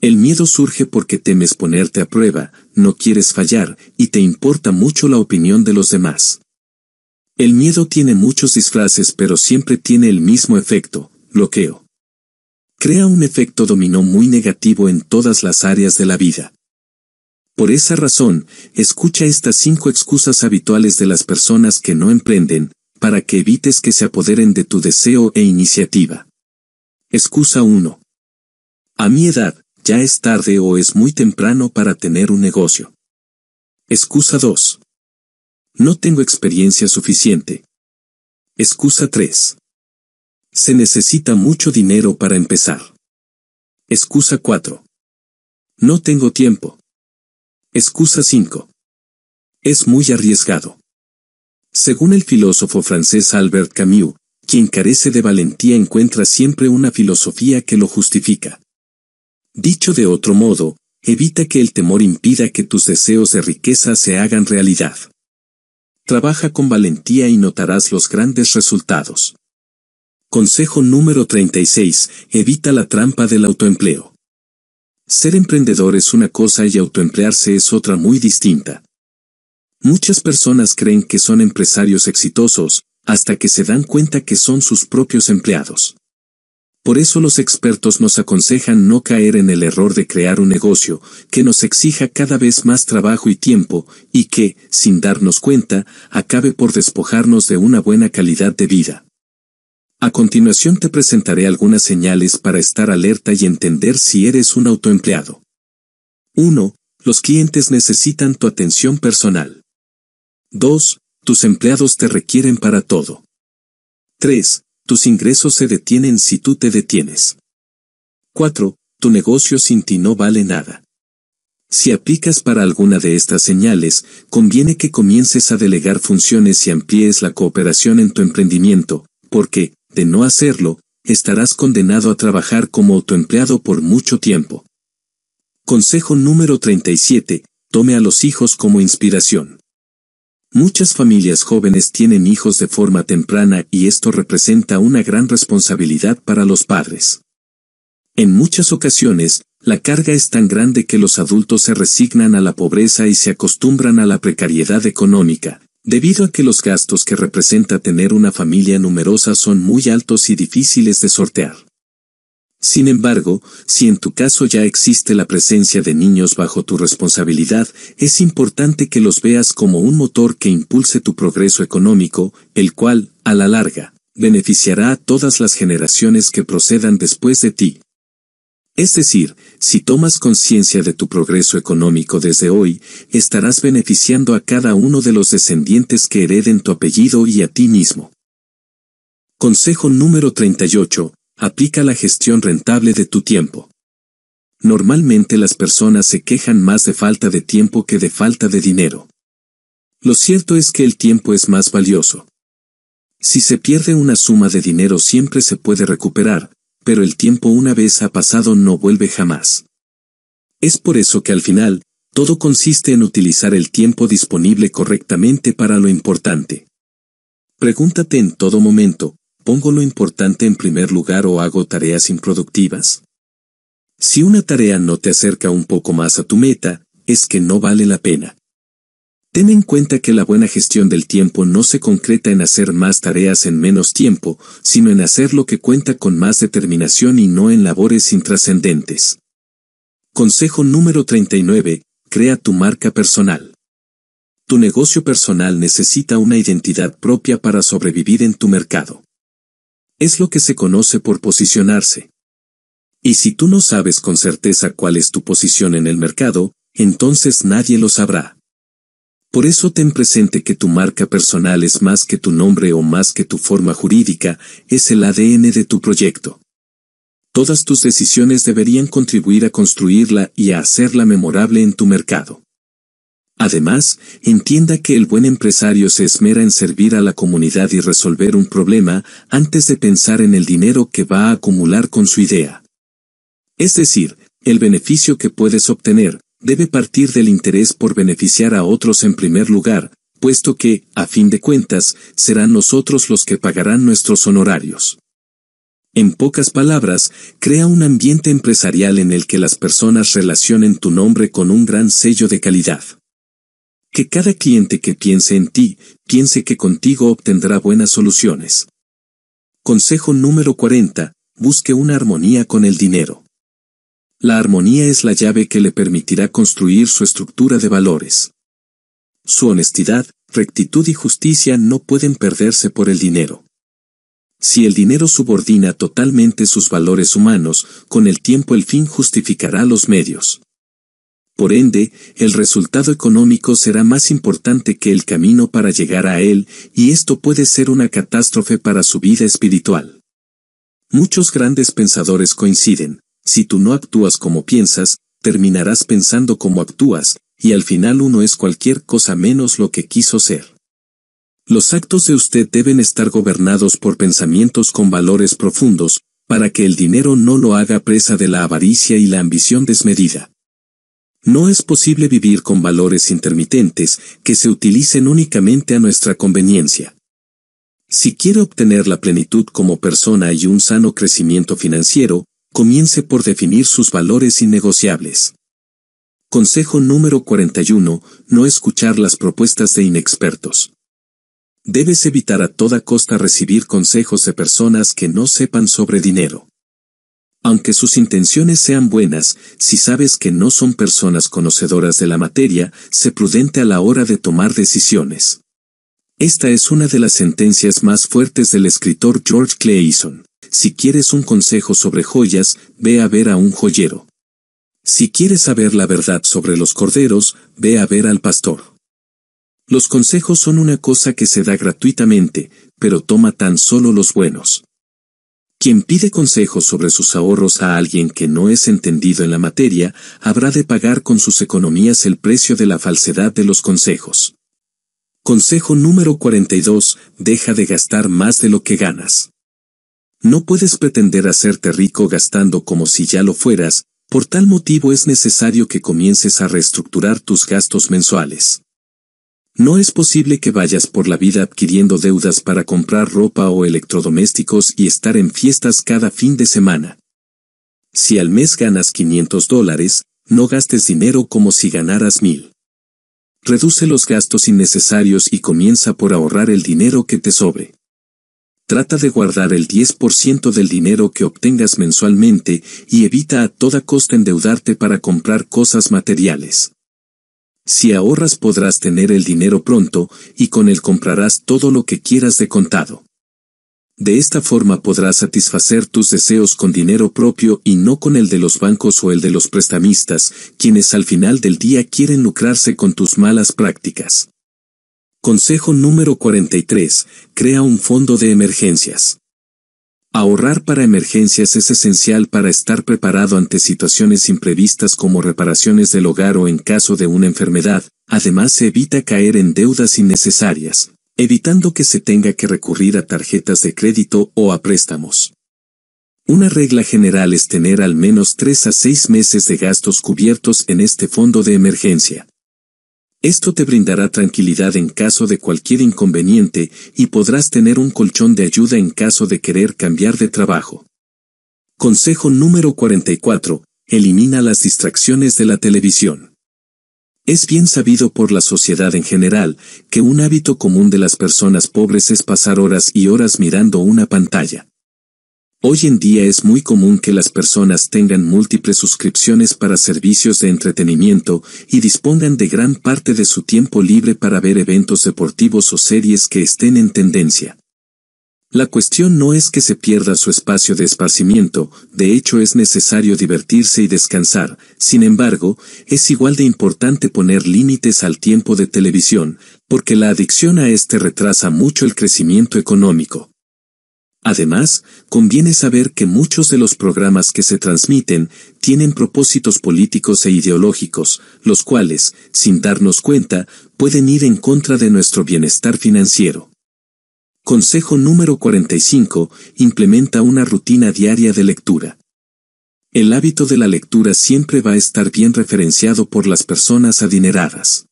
El miedo surge porque temes ponerte a prueba, no quieres fallar, y te importa mucho la opinión de los demás. El miedo tiene muchos disfraces pero siempre tiene el mismo efecto, bloqueo. Crea un efecto dominó muy negativo en todas las áreas de la vida. Por esa razón, escucha estas cinco excusas habituales de las personas que no emprenden, para que evites que se apoderen de tu deseo e iniciativa. Excusa 1. A mi edad, ya es tarde o es muy temprano para tener un negocio. Excusa 2. No tengo experiencia suficiente. Excusa 3. Se necesita mucho dinero para empezar. Excusa 4. No tengo tiempo. Excusa 5. Es muy arriesgado. Según el filósofo francés Albert Camus, quien carece de valentía encuentra siempre una filosofía que lo justifica. Dicho de otro modo, evita que el temor impida que tus deseos de riqueza se hagan realidad. Trabaja con valentía y notarás los grandes resultados. Consejo número 36. Evita la trampa del autoempleo. Ser emprendedor es una cosa y autoemplearse es otra muy distinta. Muchas personas creen que son empresarios exitosos, hasta que se dan cuenta que son sus propios empleados. Por eso los expertos nos aconsejan no caer en el error de crear un negocio que nos exija cada vez más trabajo y tiempo, y que, sin darnos cuenta, acabe por despojarnos de una buena calidad de vida. A continuación te presentaré algunas señales para estar alerta y entender si eres un autoempleado. 1. Los clientes necesitan tu atención personal. 2. Tus empleados te requieren para todo. 3. Tus ingresos se detienen si tú te detienes. 4. Tu negocio sin ti no vale nada. Si aplicas para alguna de estas señales, conviene que comiences a delegar funciones y amplíes la cooperación en tu emprendimiento, porque, de no hacerlo, estarás condenado a trabajar como autoempleado por mucho tiempo. Consejo número 37. Tome a los hijos como inspiración. Muchas familias jóvenes tienen hijos de forma temprana y esto representa una gran responsabilidad para los padres. En muchas ocasiones, la carga es tan grande que los adultos se resignan a la pobreza y se acostumbran a la precariedad económica, debido a que los gastos que representa tener una familia numerosa son muy altos y difíciles de sortear. Sin embargo, si en tu caso ya existe la presencia de niños bajo tu responsabilidad, es importante que los veas como un motor que impulse tu progreso económico, el cual, a la larga, beneficiará a todas las generaciones que procedan después de ti. Es decir, si tomas conciencia de tu progreso económico desde hoy, estarás beneficiando a cada uno de los descendientes que hereden tu apellido y a ti mismo. Consejo número 38 aplica la gestión rentable de tu tiempo. Normalmente las personas se quejan más de falta de tiempo que de falta de dinero. Lo cierto es que el tiempo es más valioso. Si se pierde una suma de dinero siempre se puede recuperar, pero el tiempo una vez ha pasado no vuelve jamás. Es por eso que al final, todo consiste en utilizar el tiempo disponible correctamente para lo importante. Pregúntate en todo momento, ¿Pongo lo importante en primer lugar o hago tareas improductivas? Si una tarea no te acerca un poco más a tu meta, es que no vale la pena. Ten en cuenta que la buena gestión del tiempo no se concreta en hacer más tareas en menos tiempo, sino en hacer lo que cuenta con más determinación y no en labores intrascendentes. Consejo número 39. Crea tu marca personal. Tu negocio personal necesita una identidad propia para sobrevivir en tu mercado es lo que se conoce por posicionarse. Y si tú no sabes con certeza cuál es tu posición en el mercado, entonces nadie lo sabrá. Por eso ten presente que tu marca personal es más que tu nombre o más que tu forma jurídica, es el ADN de tu proyecto. Todas tus decisiones deberían contribuir a construirla y a hacerla memorable en tu mercado. Además, entienda que el buen empresario se esmera en servir a la comunidad y resolver un problema antes de pensar en el dinero que va a acumular con su idea. Es decir, el beneficio que puedes obtener debe partir del interés por beneficiar a otros en primer lugar, puesto que, a fin de cuentas, serán nosotros los que pagarán nuestros honorarios. En pocas palabras, crea un ambiente empresarial en el que las personas relacionen tu nombre con un gran sello de calidad. Que cada cliente que piense en ti, piense que contigo obtendrá buenas soluciones. Consejo número 40. Busque una armonía con el dinero. La armonía es la llave que le permitirá construir su estructura de valores. Su honestidad, rectitud y justicia no pueden perderse por el dinero. Si el dinero subordina totalmente sus valores humanos, con el tiempo el fin justificará los medios. Por ende, el resultado económico será más importante que el camino para llegar a él, y esto puede ser una catástrofe para su vida espiritual. Muchos grandes pensadores coinciden, si tú no actúas como piensas, terminarás pensando como actúas, y al final uno es cualquier cosa menos lo que quiso ser. Los actos de usted deben estar gobernados por pensamientos con valores profundos, para que el dinero no lo haga presa de la avaricia y la ambición desmedida. No es posible vivir con valores intermitentes que se utilicen únicamente a nuestra conveniencia. Si quiere obtener la plenitud como persona y un sano crecimiento financiero, comience por definir sus valores innegociables. Consejo número 41. No escuchar las propuestas de inexpertos. Debes evitar a toda costa recibir consejos de personas que no sepan sobre dinero. Aunque sus intenciones sean buenas, si sabes que no son personas conocedoras de la materia, sé prudente a la hora de tomar decisiones. Esta es una de las sentencias más fuertes del escritor George Clayson. Si quieres un consejo sobre joyas, ve a ver a un joyero. Si quieres saber la verdad sobre los corderos, ve a ver al pastor. Los consejos son una cosa que se da gratuitamente, pero toma tan solo los buenos. Quien pide consejos sobre sus ahorros a alguien que no es entendido en la materia, habrá de pagar con sus economías el precio de la falsedad de los consejos. Consejo número 42. Deja de gastar más de lo que ganas. No puedes pretender hacerte rico gastando como si ya lo fueras, por tal motivo es necesario que comiences a reestructurar tus gastos mensuales. No es posible que vayas por la vida adquiriendo deudas para comprar ropa o electrodomésticos y estar en fiestas cada fin de semana. Si al mes ganas 500 dólares, no gastes dinero como si ganaras 1000. Reduce los gastos innecesarios y comienza por ahorrar el dinero que te sobre. Trata de guardar el 10% del dinero que obtengas mensualmente y evita a toda costa endeudarte para comprar cosas materiales. Si ahorras podrás tener el dinero pronto, y con él comprarás todo lo que quieras de contado. De esta forma podrás satisfacer tus deseos con dinero propio y no con el de los bancos o el de los prestamistas, quienes al final del día quieren lucrarse con tus malas prácticas. Consejo número 43. Crea un fondo de emergencias. Ahorrar para emergencias es esencial para estar preparado ante situaciones imprevistas como reparaciones del hogar o en caso de una enfermedad, además se evita caer en deudas innecesarias, evitando que se tenga que recurrir a tarjetas de crédito o a préstamos. Una regla general es tener al menos tres a seis meses de gastos cubiertos en este fondo de emergencia. Esto te brindará tranquilidad en caso de cualquier inconveniente y podrás tener un colchón de ayuda en caso de querer cambiar de trabajo. Consejo número 44. Elimina las distracciones de la televisión. Es bien sabido por la sociedad en general que un hábito común de las personas pobres es pasar horas y horas mirando una pantalla. Hoy en día es muy común que las personas tengan múltiples suscripciones para servicios de entretenimiento y dispongan de gran parte de su tiempo libre para ver eventos deportivos o series que estén en tendencia. La cuestión no es que se pierda su espacio de esparcimiento, de hecho es necesario divertirse y descansar, sin embargo, es igual de importante poner límites al tiempo de televisión, porque la adicción a este retrasa mucho el crecimiento económico. Además, conviene saber que muchos de los programas que se transmiten tienen propósitos políticos e ideológicos, los cuales, sin darnos cuenta, pueden ir en contra de nuestro bienestar financiero. Consejo número 45. Implementa una rutina diaria de lectura. El hábito de la lectura siempre va a estar bien referenciado por las personas adineradas.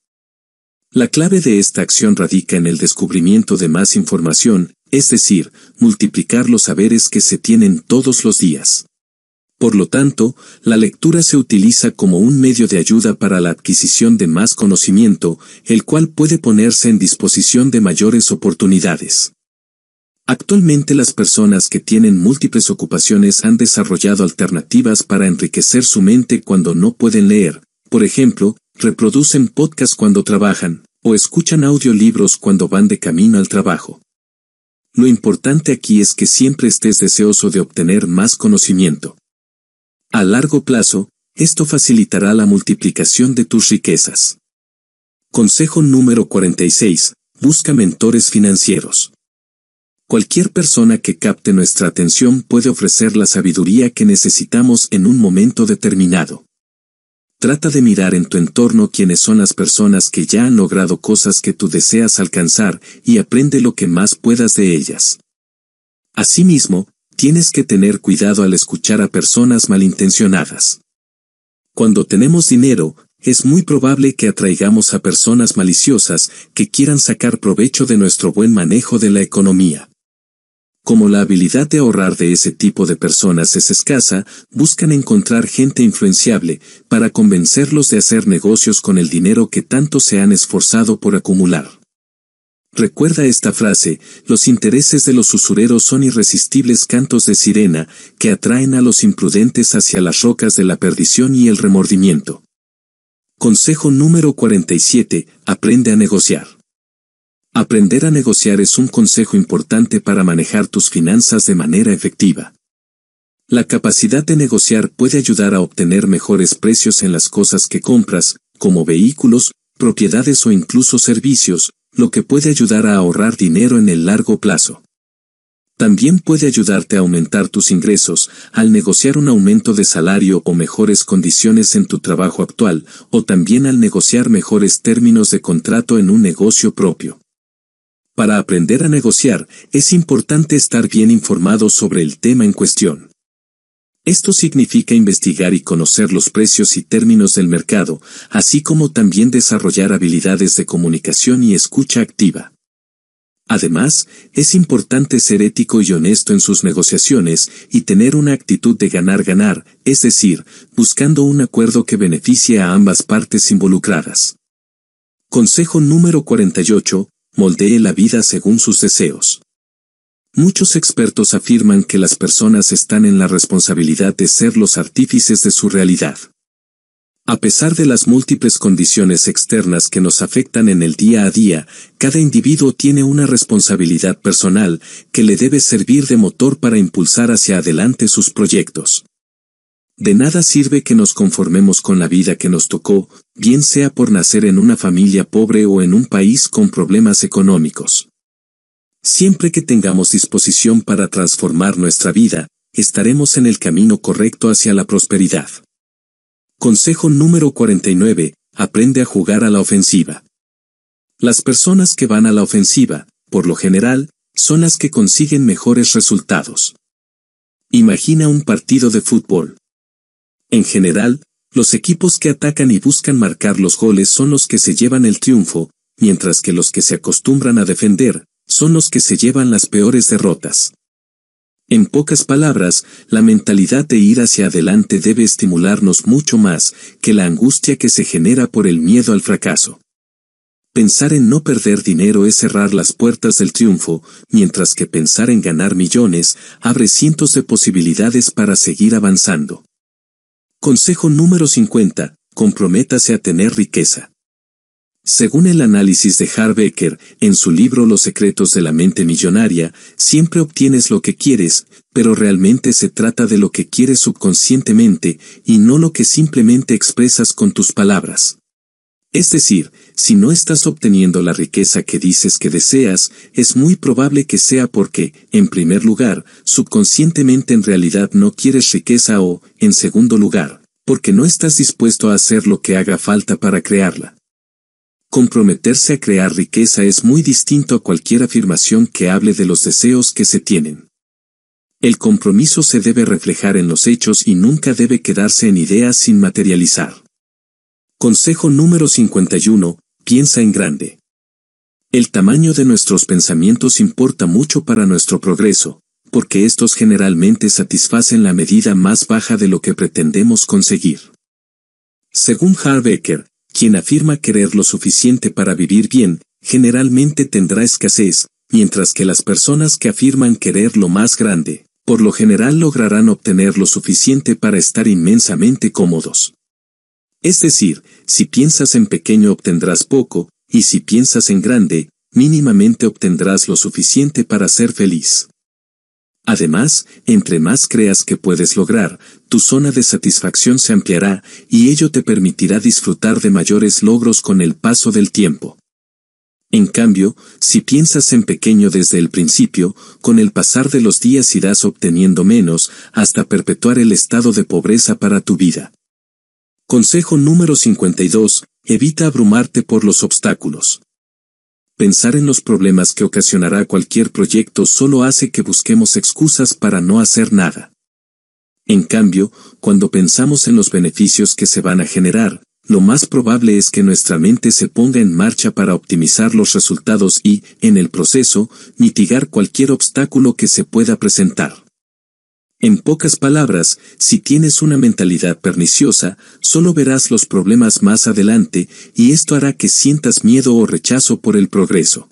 La clave de esta acción radica en el descubrimiento de más información, es decir, multiplicar los saberes que se tienen todos los días. Por lo tanto, la lectura se utiliza como un medio de ayuda para la adquisición de más conocimiento, el cual puede ponerse en disposición de mayores oportunidades. Actualmente las personas que tienen múltiples ocupaciones han desarrollado alternativas para enriquecer su mente cuando no pueden leer, por ejemplo, reproducen podcasts cuando trabajan, o escuchan audiolibros cuando van de camino al trabajo. Lo importante aquí es que siempre estés deseoso de obtener más conocimiento. A largo plazo, esto facilitará la multiplicación de tus riquezas. Consejo número 46. Busca mentores financieros. Cualquier persona que capte nuestra atención puede ofrecer la sabiduría que necesitamos en un momento determinado. Trata de mirar en tu entorno quiénes son las personas que ya han logrado cosas que tú deseas alcanzar y aprende lo que más puedas de ellas. Asimismo, tienes que tener cuidado al escuchar a personas malintencionadas. Cuando tenemos dinero, es muy probable que atraigamos a personas maliciosas que quieran sacar provecho de nuestro buen manejo de la economía. Como la habilidad de ahorrar de ese tipo de personas es escasa, buscan encontrar gente influenciable para convencerlos de hacer negocios con el dinero que tanto se han esforzado por acumular. Recuerda esta frase, los intereses de los usureros son irresistibles cantos de sirena que atraen a los imprudentes hacia las rocas de la perdición y el remordimiento. Consejo número 47, aprende a negociar. Aprender a negociar es un consejo importante para manejar tus finanzas de manera efectiva. La capacidad de negociar puede ayudar a obtener mejores precios en las cosas que compras, como vehículos, propiedades o incluso servicios, lo que puede ayudar a ahorrar dinero en el largo plazo. También puede ayudarte a aumentar tus ingresos al negociar un aumento de salario o mejores condiciones en tu trabajo actual, o también al negociar mejores términos de contrato en un negocio propio. Para aprender a negociar, es importante estar bien informado sobre el tema en cuestión. Esto significa investigar y conocer los precios y términos del mercado, así como también desarrollar habilidades de comunicación y escucha activa. Además, es importante ser ético y honesto en sus negociaciones y tener una actitud de ganar-ganar, es decir, buscando un acuerdo que beneficie a ambas partes involucradas. Consejo número 48 moldee la vida según sus deseos. Muchos expertos afirman que las personas están en la responsabilidad de ser los artífices de su realidad. A pesar de las múltiples condiciones externas que nos afectan en el día a día, cada individuo tiene una responsabilidad personal que le debe servir de motor para impulsar hacia adelante sus proyectos. De nada sirve que nos conformemos con la vida que nos tocó, bien sea por nacer en una familia pobre o en un país con problemas económicos. Siempre que tengamos disposición para transformar nuestra vida, estaremos en el camino correcto hacia la prosperidad. Consejo número 49. Aprende a jugar a la ofensiva. Las personas que van a la ofensiva, por lo general, son las que consiguen mejores resultados. Imagina un partido de fútbol. En general, los equipos que atacan y buscan marcar los goles son los que se llevan el triunfo, mientras que los que se acostumbran a defender, son los que se llevan las peores derrotas. En pocas palabras, la mentalidad de ir hacia adelante debe estimularnos mucho más que la angustia que se genera por el miedo al fracaso. Pensar en no perder dinero es cerrar las puertas del triunfo, mientras que pensar en ganar millones abre cientos de posibilidades para seguir avanzando. Consejo número 50. Comprométase a tener riqueza. Según el análisis de Harbecker, en su libro Los secretos de la mente millonaria, siempre obtienes lo que quieres, pero realmente se trata de lo que quieres subconscientemente y no lo que simplemente expresas con tus palabras. Es decir, si no estás obteniendo la riqueza que dices que deseas, es muy probable que sea porque, en primer lugar, subconscientemente en realidad no quieres riqueza o, en segundo lugar, porque no estás dispuesto a hacer lo que haga falta para crearla. Comprometerse a crear riqueza es muy distinto a cualquier afirmación que hable de los deseos que se tienen. El compromiso se debe reflejar en los hechos y nunca debe quedarse en ideas sin materializar. Consejo número 51. Piensa en grande. El tamaño de nuestros pensamientos importa mucho para nuestro progreso, porque estos generalmente satisfacen la medida más baja de lo que pretendemos conseguir. Según Harbecker, quien afirma querer lo suficiente para vivir bien, generalmente tendrá escasez, mientras que las personas que afirman querer lo más grande, por lo general lograrán obtener lo suficiente para estar inmensamente cómodos. Es decir, si piensas en pequeño obtendrás poco, y si piensas en grande, mínimamente obtendrás lo suficiente para ser feliz. Además, entre más creas que puedes lograr, tu zona de satisfacción se ampliará, y ello te permitirá disfrutar de mayores logros con el paso del tiempo. En cambio, si piensas en pequeño desde el principio, con el pasar de los días irás obteniendo menos, hasta perpetuar el estado de pobreza para tu vida. Consejo número 52. Evita abrumarte por los obstáculos. Pensar en los problemas que ocasionará cualquier proyecto solo hace que busquemos excusas para no hacer nada. En cambio, cuando pensamos en los beneficios que se van a generar, lo más probable es que nuestra mente se ponga en marcha para optimizar los resultados y, en el proceso, mitigar cualquier obstáculo que se pueda presentar. En pocas palabras, si tienes una mentalidad perniciosa, solo verás los problemas más adelante y esto hará que sientas miedo o rechazo por el progreso.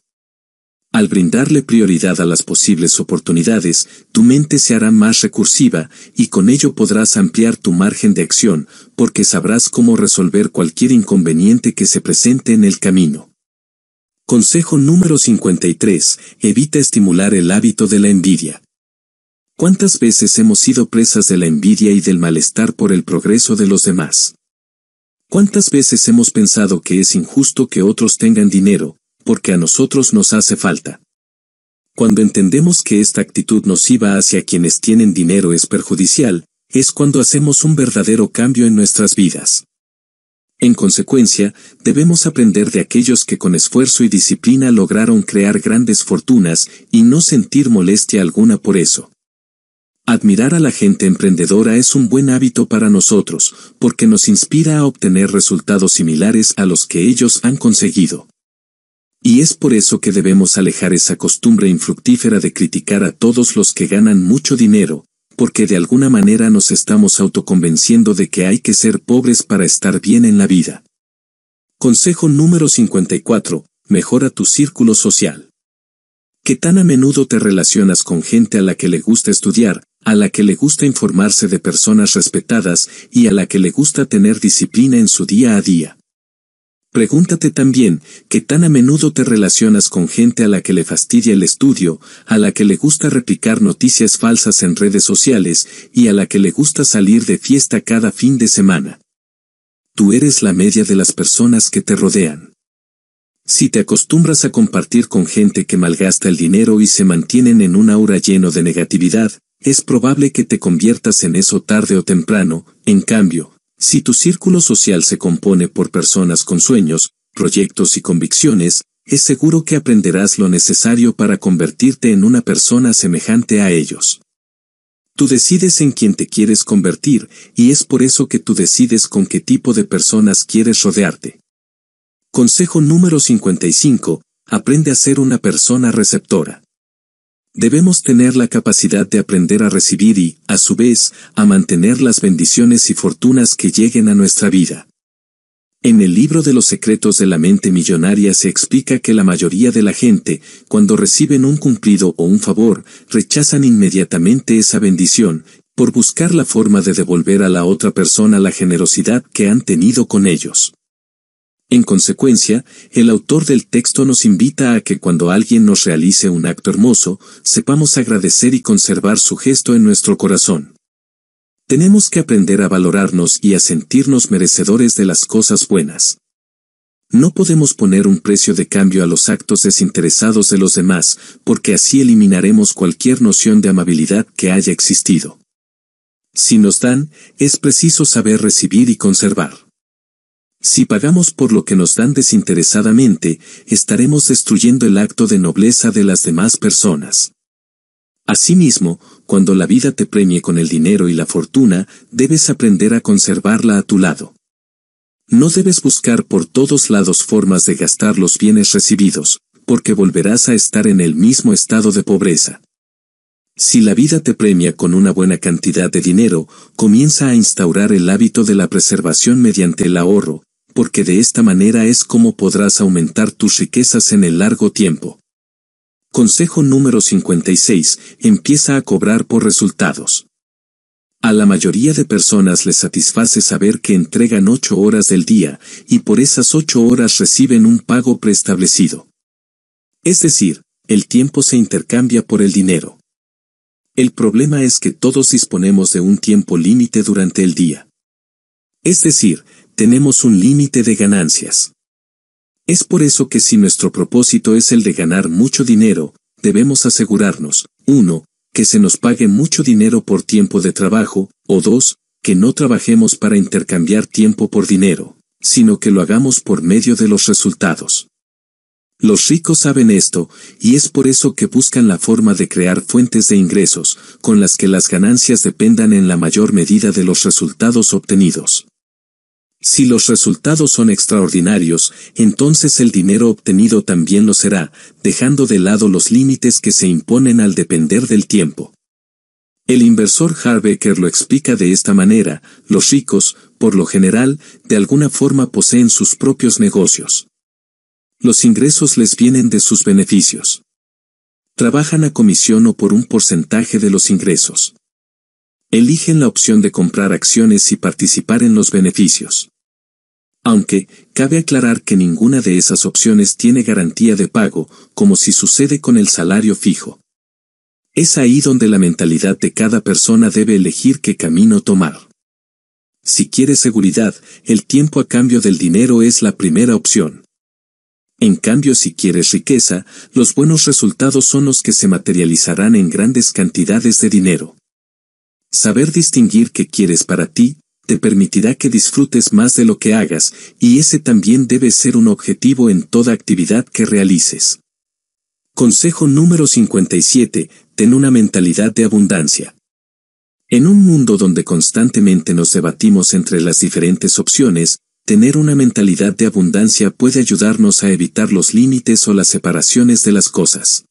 Al brindarle prioridad a las posibles oportunidades, tu mente se hará más recursiva y con ello podrás ampliar tu margen de acción, porque sabrás cómo resolver cualquier inconveniente que se presente en el camino. Consejo número 53. Evita estimular el hábito de la envidia. ¿Cuántas veces hemos sido presas de la envidia y del malestar por el progreso de los demás? ¿Cuántas veces hemos pensado que es injusto que otros tengan dinero, porque a nosotros nos hace falta? Cuando entendemos que esta actitud nociva hacia quienes tienen dinero es perjudicial, es cuando hacemos un verdadero cambio en nuestras vidas. En consecuencia, debemos aprender de aquellos que con esfuerzo y disciplina lograron crear grandes fortunas y no sentir molestia alguna por eso. Admirar a la gente emprendedora es un buen hábito para nosotros, porque nos inspira a obtener resultados similares a los que ellos han conseguido. Y es por eso que debemos alejar esa costumbre infructífera de criticar a todos los que ganan mucho dinero, porque de alguna manera nos estamos autoconvenciendo de que hay que ser pobres para estar bien en la vida. Consejo número 54. Mejora tu círculo social. Que tan a menudo te relacionas con gente a la que le gusta estudiar, a la que le gusta informarse de personas respetadas y a la que le gusta tener disciplina en su día a día. Pregúntate también, ¿qué tan a menudo te relacionas con gente a la que le fastidia el estudio, a la que le gusta replicar noticias falsas en redes sociales y a la que le gusta salir de fiesta cada fin de semana? Tú eres la media de las personas que te rodean. Si te acostumbras a compartir con gente que malgasta el dinero y se mantienen en un aura lleno de negatividad, es probable que te conviertas en eso tarde o temprano, en cambio, si tu círculo social se compone por personas con sueños, proyectos y convicciones, es seguro que aprenderás lo necesario para convertirte en una persona semejante a ellos. Tú decides en quién te quieres convertir, y es por eso que tú decides con qué tipo de personas quieres rodearte. Consejo número 55. Aprende a ser una persona receptora. Debemos tener la capacidad de aprender a recibir y, a su vez, a mantener las bendiciones y fortunas que lleguen a nuestra vida. En el libro de los secretos de la mente millonaria se explica que la mayoría de la gente, cuando reciben un cumplido o un favor, rechazan inmediatamente esa bendición, por buscar la forma de devolver a la otra persona la generosidad que han tenido con ellos. En consecuencia, el autor del texto nos invita a que cuando alguien nos realice un acto hermoso, sepamos agradecer y conservar su gesto en nuestro corazón. Tenemos que aprender a valorarnos y a sentirnos merecedores de las cosas buenas. No podemos poner un precio de cambio a los actos desinteresados de los demás, porque así eliminaremos cualquier noción de amabilidad que haya existido. Si nos dan, es preciso saber recibir y conservar. Si pagamos por lo que nos dan desinteresadamente, estaremos destruyendo el acto de nobleza de las demás personas. Asimismo, cuando la vida te premie con el dinero y la fortuna, debes aprender a conservarla a tu lado. No debes buscar por todos lados formas de gastar los bienes recibidos, porque volverás a estar en el mismo estado de pobreza. Si la vida te premia con una buena cantidad de dinero, comienza a instaurar el hábito de la preservación mediante el ahorro, porque de esta manera es como podrás aumentar tus riquezas en el largo tiempo. Consejo número 56. Empieza a cobrar por resultados. A la mayoría de personas les satisface saber que entregan ocho horas del día, y por esas ocho horas reciben un pago preestablecido. Es decir, el tiempo se intercambia por el dinero. El problema es que todos disponemos de un tiempo límite durante el día. Es decir, tenemos un límite de ganancias. Es por eso que si nuestro propósito es el de ganar mucho dinero, debemos asegurarnos, uno, que se nos pague mucho dinero por tiempo de trabajo, o dos, que no trabajemos para intercambiar tiempo por dinero, sino que lo hagamos por medio de los resultados. Los ricos saben esto, y es por eso que buscan la forma de crear fuentes de ingresos, con las que las ganancias dependan en la mayor medida de los resultados obtenidos. Si los resultados son extraordinarios, entonces el dinero obtenido también lo será, dejando de lado los límites que se imponen al depender del tiempo. El inversor Harbecker lo explica de esta manera, los ricos, por lo general, de alguna forma poseen sus propios negocios. Los ingresos les vienen de sus beneficios. Trabajan a comisión o por un porcentaje de los ingresos eligen la opción de comprar acciones y participar en los beneficios. Aunque, cabe aclarar que ninguna de esas opciones tiene garantía de pago, como si sucede con el salario fijo. Es ahí donde la mentalidad de cada persona debe elegir qué camino tomar. Si quieres seguridad, el tiempo a cambio del dinero es la primera opción. En cambio, si quieres riqueza, los buenos resultados son los que se materializarán en grandes cantidades de dinero. Saber distinguir qué quieres para ti, te permitirá que disfrutes más de lo que hagas, y ese también debe ser un objetivo en toda actividad que realices. Consejo número 57. Ten una mentalidad de abundancia. En un mundo donde constantemente nos debatimos entre las diferentes opciones, tener una mentalidad de abundancia puede ayudarnos a evitar los límites o las separaciones de las cosas.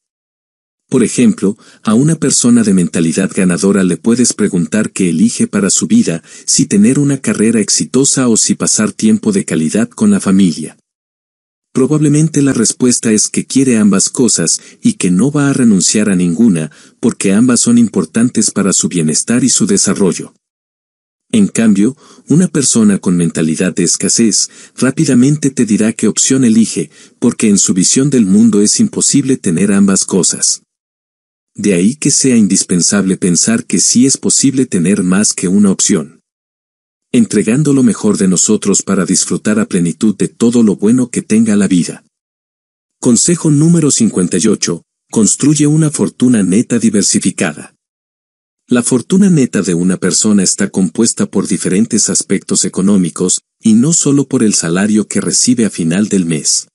Por ejemplo, a una persona de mentalidad ganadora le puedes preguntar qué elige para su vida, si tener una carrera exitosa o si pasar tiempo de calidad con la familia. Probablemente la respuesta es que quiere ambas cosas y que no va a renunciar a ninguna, porque ambas son importantes para su bienestar y su desarrollo. En cambio, una persona con mentalidad de escasez rápidamente te dirá qué opción elige, porque en su visión del mundo es imposible tener ambas cosas de ahí que sea indispensable pensar que sí es posible tener más que una opción. Entregando lo mejor de nosotros para disfrutar a plenitud de todo lo bueno que tenga la vida. Consejo número 58. Construye una fortuna neta diversificada. La fortuna neta de una persona está compuesta por diferentes aspectos económicos, y no solo por el salario que recibe a final del mes.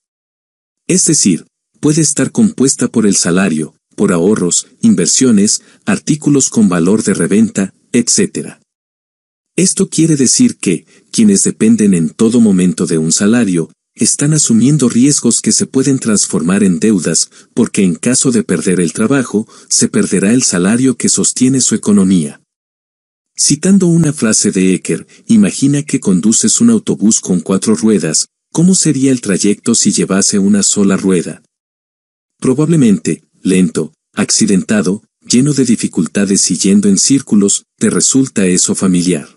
Es decir, puede estar compuesta por el salario, por ahorros, inversiones, artículos con valor de reventa, etc. Esto quiere decir que, quienes dependen en todo momento de un salario, están asumiendo riesgos que se pueden transformar en deudas, porque en caso de perder el trabajo, se perderá el salario que sostiene su economía. Citando una frase de Ecker, imagina que conduces un autobús con cuatro ruedas, ¿cómo sería el trayecto si llevase una sola rueda? Probablemente, lento, accidentado, lleno de dificultades y yendo en círculos, te resulta eso familiar.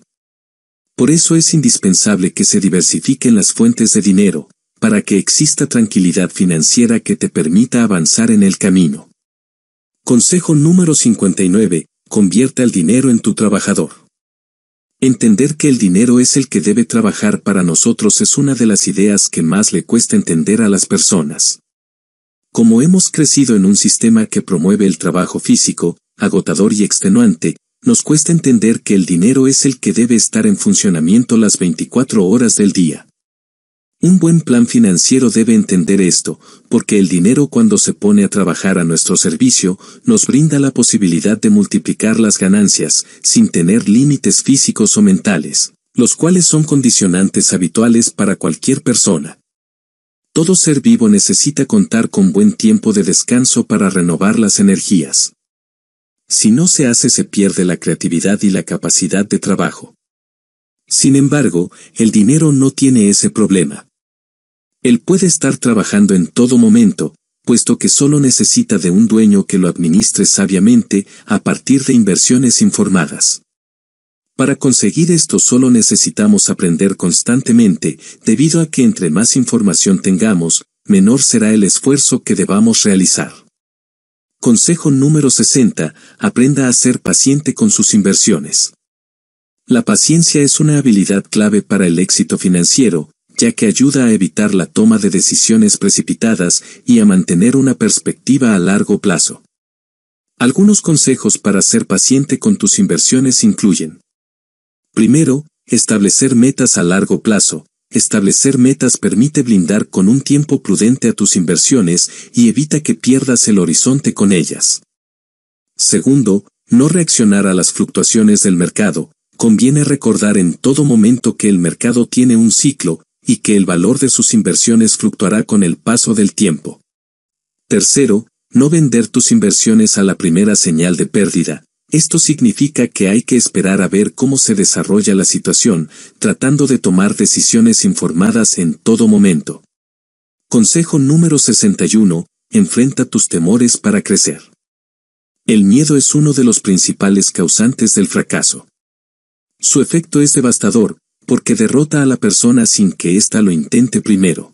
Por eso es indispensable que se diversifiquen las fuentes de dinero, para que exista tranquilidad financiera que te permita avanzar en el camino. Consejo número 59. Convierta el dinero en tu trabajador. Entender que el dinero es el que debe trabajar para nosotros es una de las ideas que más le cuesta entender a las personas. Como hemos crecido en un sistema que promueve el trabajo físico, agotador y extenuante, nos cuesta entender que el dinero es el que debe estar en funcionamiento las 24 horas del día. Un buen plan financiero debe entender esto, porque el dinero cuando se pone a trabajar a nuestro servicio, nos brinda la posibilidad de multiplicar las ganancias, sin tener límites físicos o mentales, los cuales son condicionantes habituales para cualquier persona. Todo ser vivo necesita contar con buen tiempo de descanso para renovar las energías. Si no se hace se pierde la creatividad y la capacidad de trabajo. Sin embargo, el dinero no tiene ese problema. Él puede estar trabajando en todo momento, puesto que solo necesita de un dueño que lo administre sabiamente a partir de inversiones informadas. Para conseguir esto solo necesitamos aprender constantemente, debido a que entre más información tengamos, menor será el esfuerzo que debamos realizar. Consejo número 60. Aprenda a ser paciente con sus inversiones. La paciencia es una habilidad clave para el éxito financiero, ya que ayuda a evitar la toma de decisiones precipitadas y a mantener una perspectiva a largo plazo. Algunos consejos para ser paciente con tus inversiones incluyen Primero, establecer metas a largo plazo. Establecer metas permite blindar con un tiempo prudente a tus inversiones y evita que pierdas el horizonte con ellas. Segundo, no reaccionar a las fluctuaciones del mercado. Conviene recordar en todo momento que el mercado tiene un ciclo y que el valor de sus inversiones fluctuará con el paso del tiempo. Tercero, no vender tus inversiones a la primera señal de pérdida. Esto significa que hay que esperar a ver cómo se desarrolla la situación, tratando de tomar decisiones informadas en todo momento. Consejo número 61. Enfrenta tus temores para crecer. El miedo es uno de los principales causantes del fracaso. Su efecto es devastador, porque derrota a la persona sin que ésta lo intente primero.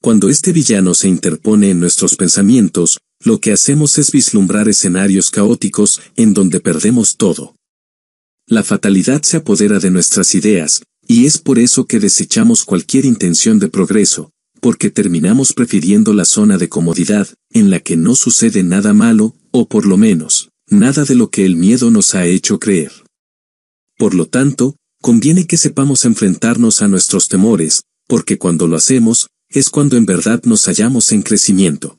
Cuando este villano se interpone en nuestros pensamientos, lo que hacemos es vislumbrar escenarios caóticos en donde perdemos todo. La fatalidad se apodera de nuestras ideas, y es por eso que desechamos cualquier intención de progreso, porque terminamos prefiriendo la zona de comodidad, en la que no sucede nada malo, o por lo menos, nada de lo que el miedo nos ha hecho creer. Por lo tanto, conviene que sepamos enfrentarnos a nuestros temores, porque cuando lo hacemos, es cuando en verdad nos hallamos en crecimiento.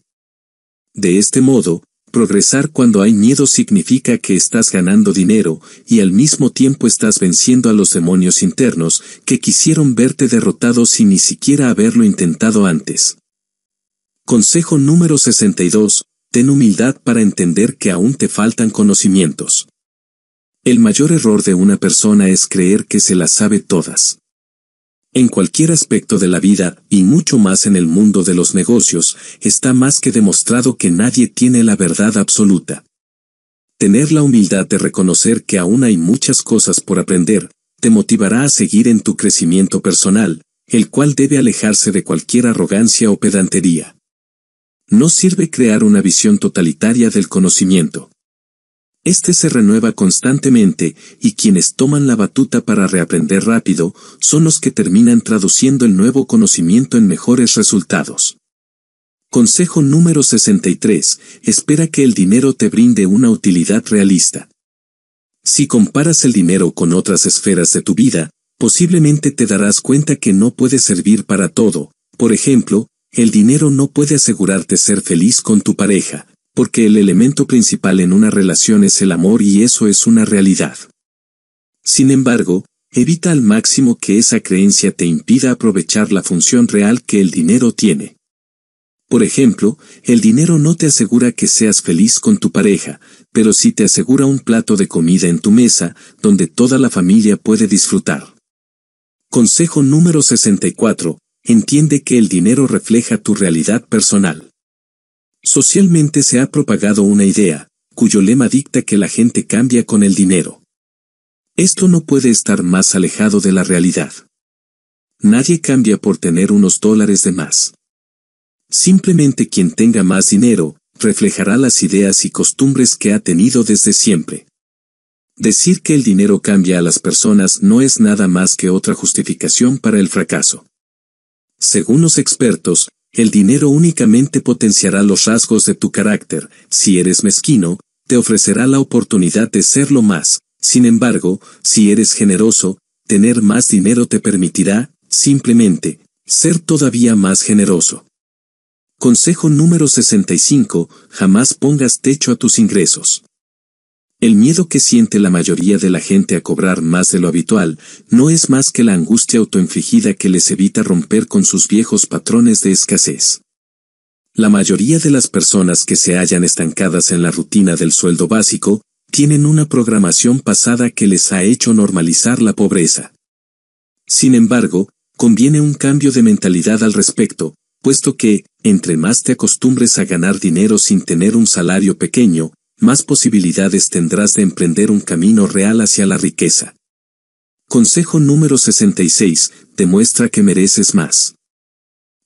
De este modo, progresar cuando hay miedo significa que estás ganando dinero y al mismo tiempo estás venciendo a los demonios internos que quisieron verte derrotado sin ni siquiera haberlo intentado antes. Consejo número 62. Ten humildad para entender que aún te faltan conocimientos. El mayor error de una persona es creer que se las sabe todas. En cualquier aspecto de la vida, y mucho más en el mundo de los negocios, está más que demostrado que nadie tiene la verdad absoluta. Tener la humildad de reconocer que aún hay muchas cosas por aprender, te motivará a seguir en tu crecimiento personal, el cual debe alejarse de cualquier arrogancia o pedantería. No sirve crear una visión totalitaria del conocimiento. Este se renueva constantemente, y quienes toman la batuta para reaprender rápido, son los que terminan traduciendo el nuevo conocimiento en mejores resultados. Consejo número 63. Espera que el dinero te brinde una utilidad realista. Si comparas el dinero con otras esferas de tu vida, posiblemente te darás cuenta que no puede servir para todo. Por ejemplo, el dinero no puede asegurarte ser feliz con tu pareja, porque el elemento principal en una relación es el amor y eso es una realidad. Sin embargo, evita al máximo que esa creencia te impida aprovechar la función real que el dinero tiene. Por ejemplo, el dinero no te asegura que seas feliz con tu pareja, pero sí te asegura un plato de comida en tu mesa, donde toda la familia puede disfrutar. Consejo número 64. Entiende que el dinero refleja tu realidad personal. Socialmente se ha propagado una idea, cuyo lema dicta que la gente cambia con el dinero. Esto no puede estar más alejado de la realidad. Nadie cambia por tener unos dólares de más. Simplemente quien tenga más dinero, reflejará las ideas y costumbres que ha tenido desde siempre. Decir que el dinero cambia a las personas no es nada más que otra justificación para el fracaso. Según los expertos, el dinero únicamente potenciará los rasgos de tu carácter, si eres mezquino, te ofrecerá la oportunidad de serlo más, sin embargo, si eres generoso, tener más dinero te permitirá, simplemente, ser todavía más generoso. Consejo número 65. Jamás pongas techo a tus ingresos. El miedo que siente la mayoría de la gente a cobrar más de lo habitual no es más que la angustia autoinfligida que les evita romper con sus viejos patrones de escasez. La mayoría de las personas que se hallan estancadas en la rutina del sueldo básico tienen una programación pasada que les ha hecho normalizar la pobreza. Sin embargo, conviene un cambio de mentalidad al respecto, puesto que, entre más te acostumbres a ganar dinero sin tener un salario pequeño, más posibilidades tendrás de emprender un camino real hacia la riqueza. Consejo número 66. Demuestra que mereces más.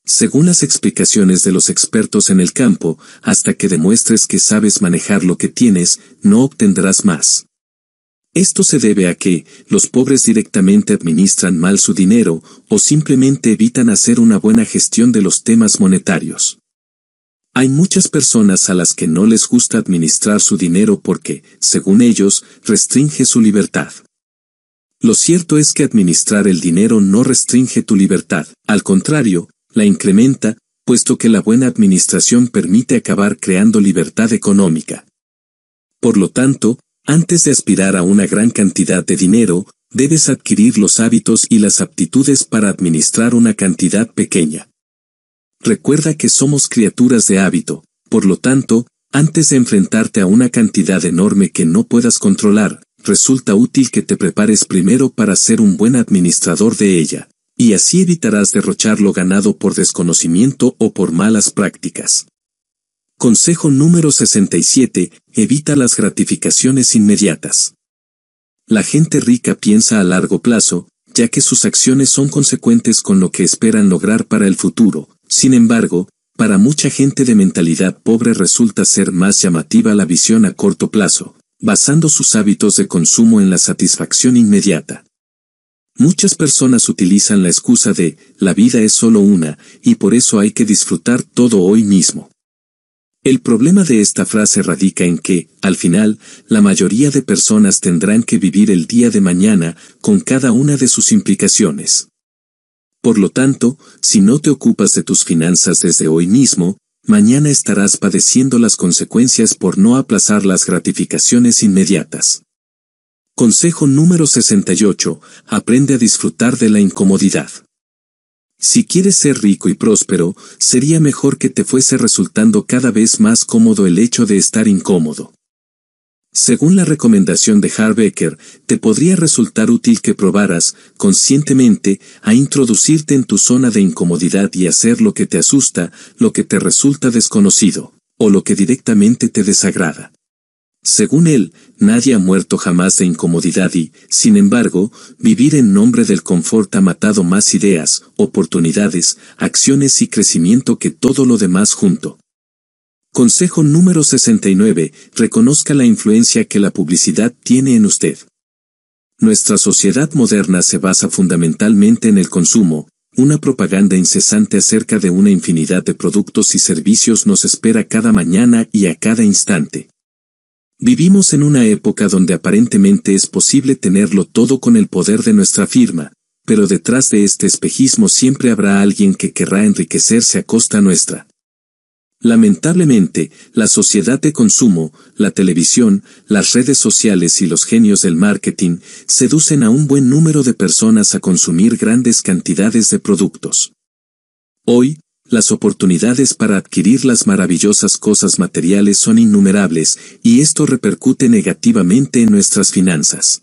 Según las explicaciones de los expertos en el campo, hasta que demuestres que sabes manejar lo que tienes, no obtendrás más. Esto se debe a que, los pobres directamente administran mal su dinero, o simplemente evitan hacer una buena gestión de los temas monetarios. Hay muchas personas a las que no les gusta administrar su dinero porque, según ellos, restringe su libertad. Lo cierto es que administrar el dinero no restringe tu libertad, al contrario, la incrementa, puesto que la buena administración permite acabar creando libertad económica. Por lo tanto, antes de aspirar a una gran cantidad de dinero, debes adquirir los hábitos y las aptitudes para administrar una cantidad pequeña recuerda que somos criaturas de hábito, por lo tanto, antes de enfrentarte a una cantidad enorme que no puedas controlar, resulta útil que te prepares primero para ser un buen administrador de ella, y así evitarás derrochar lo ganado por desconocimiento o por malas prácticas. Consejo número 67. Evita las gratificaciones inmediatas. La gente rica piensa a largo plazo, ya que sus acciones son consecuentes con lo que esperan lograr para el futuro, sin embargo, para mucha gente de mentalidad pobre resulta ser más llamativa la visión a corto plazo, basando sus hábitos de consumo en la satisfacción inmediata. Muchas personas utilizan la excusa de, la vida es solo una, y por eso hay que disfrutar todo hoy mismo. El problema de esta frase radica en que, al final, la mayoría de personas tendrán que vivir el día de mañana, con cada una de sus implicaciones. Por lo tanto, si no te ocupas de tus finanzas desde hoy mismo, mañana estarás padeciendo las consecuencias por no aplazar las gratificaciones inmediatas. Consejo número 68. Aprende a disfrutar de la incomodidad. Si quieres ser rico y próspero, sería mejor que te fuese resultando cada vez más cómodo el hecho de estar incómodo. Según la recomendación de Harbecker, te podría resultar útil que probaras, conscientemente, a introducirte en tu zona de incomodidad y hacer lo que te asusta, lo que te resulta desconocido, o lo que directamente te desagrada. Según él, nadie ha muerto jamás de incomodidad y, sin embargo, vivir en nombre del confort ha matado más ideas, oportunidades, acciones y crecimiento que todo lo demás junto. Consejo número 69. Reconozca la influencia que la publicidad tiene en usted. Nuestra sociedad moderna se basa fundamentalmente en el consumo, una propaganda incesante acerca de una infinidad de productos y servicios nos espera cada mañana y a cada instante. Vivimos en una época donde aparentemente es posible tenerlo todo con el poder de nuestra firma, pero detrás de este espejismo siempre habrá alguien que querrá enriquecerse a costa nuestra. Lamentablemente, la sociedad de consumo, la televisión, las redes sociales y los genios del marketing seducen a un buen número de personas a consumir grandes cantidades de productos. Hoy, las oportunidades para adquirir las maravillosas cosas materiales son innumerables y esto repercute negativamente en nuestras finanzas.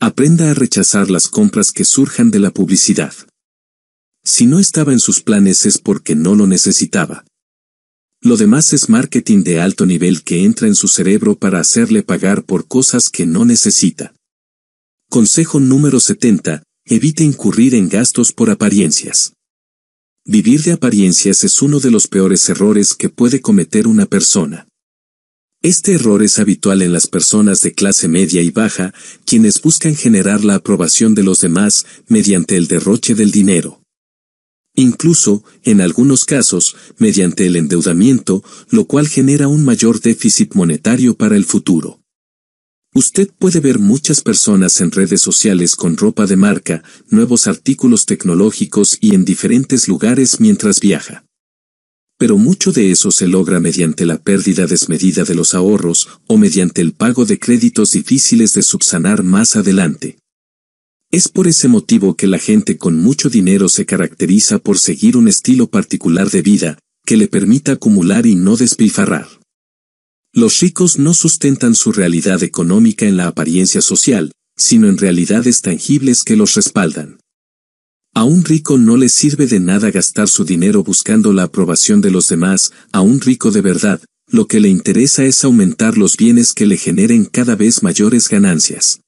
Aprenda a rechazar las compras que surjan de la publicidad. Si no estaba en sus planes es porque no lo necesitaba. Lo demás es marketing de alto nivel que entra en su cerebro para hacerle pagar por cosas que no necesita. Consejo número 70. Evite incurrir en gastos por apariencias. Vivir de apariencias es uno de los peores errores que puede cometer una persona. Este error es habitual en las personas de clase media y baja, quienes buscan generar la aprobación de los demás mediante el derroche del dinero incluso, en algunos casos, mediante el endeudamiento, lo cual genera un mayor déficit monetario para el futuro. Usted puede ver muchas personas en redes sociales con ropa de marca, nuevos artículos tecnológicos y en diferentes lugares mientras viaja. Pero mucho de eso se logra mediante la pérdida desmedida de los ahorros o mediante el pago de créditos difíciles de subsanar más adelante. Es por ese motivo que la gente con mucho dinero se caracteriza por seguir un estilo particular de vida, que le permita acumular y no despilfarrar. Los ricos no sustentan su realidad económica en la apariencia social, sino en realidades tangibles que los respaldan. A un rico no le sirve de nada gastar su dinero buscando la aprobación de los demás, a un rico de verdad, lo que le interesa es aumentar los bienes que le generen cada vez mayores ganancias.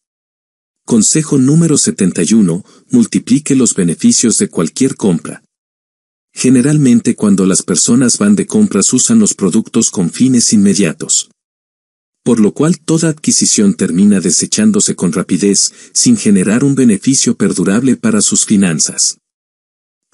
Consejo número 71. Multiplique los beneficios de cualquier compra. Generalmente cuando las personas van de compras usan los productos con fines inmediatos. Por lo cual toda adquisición termina desechándose con rapidez, sin generar un beneficio perdurable para sus finanzas.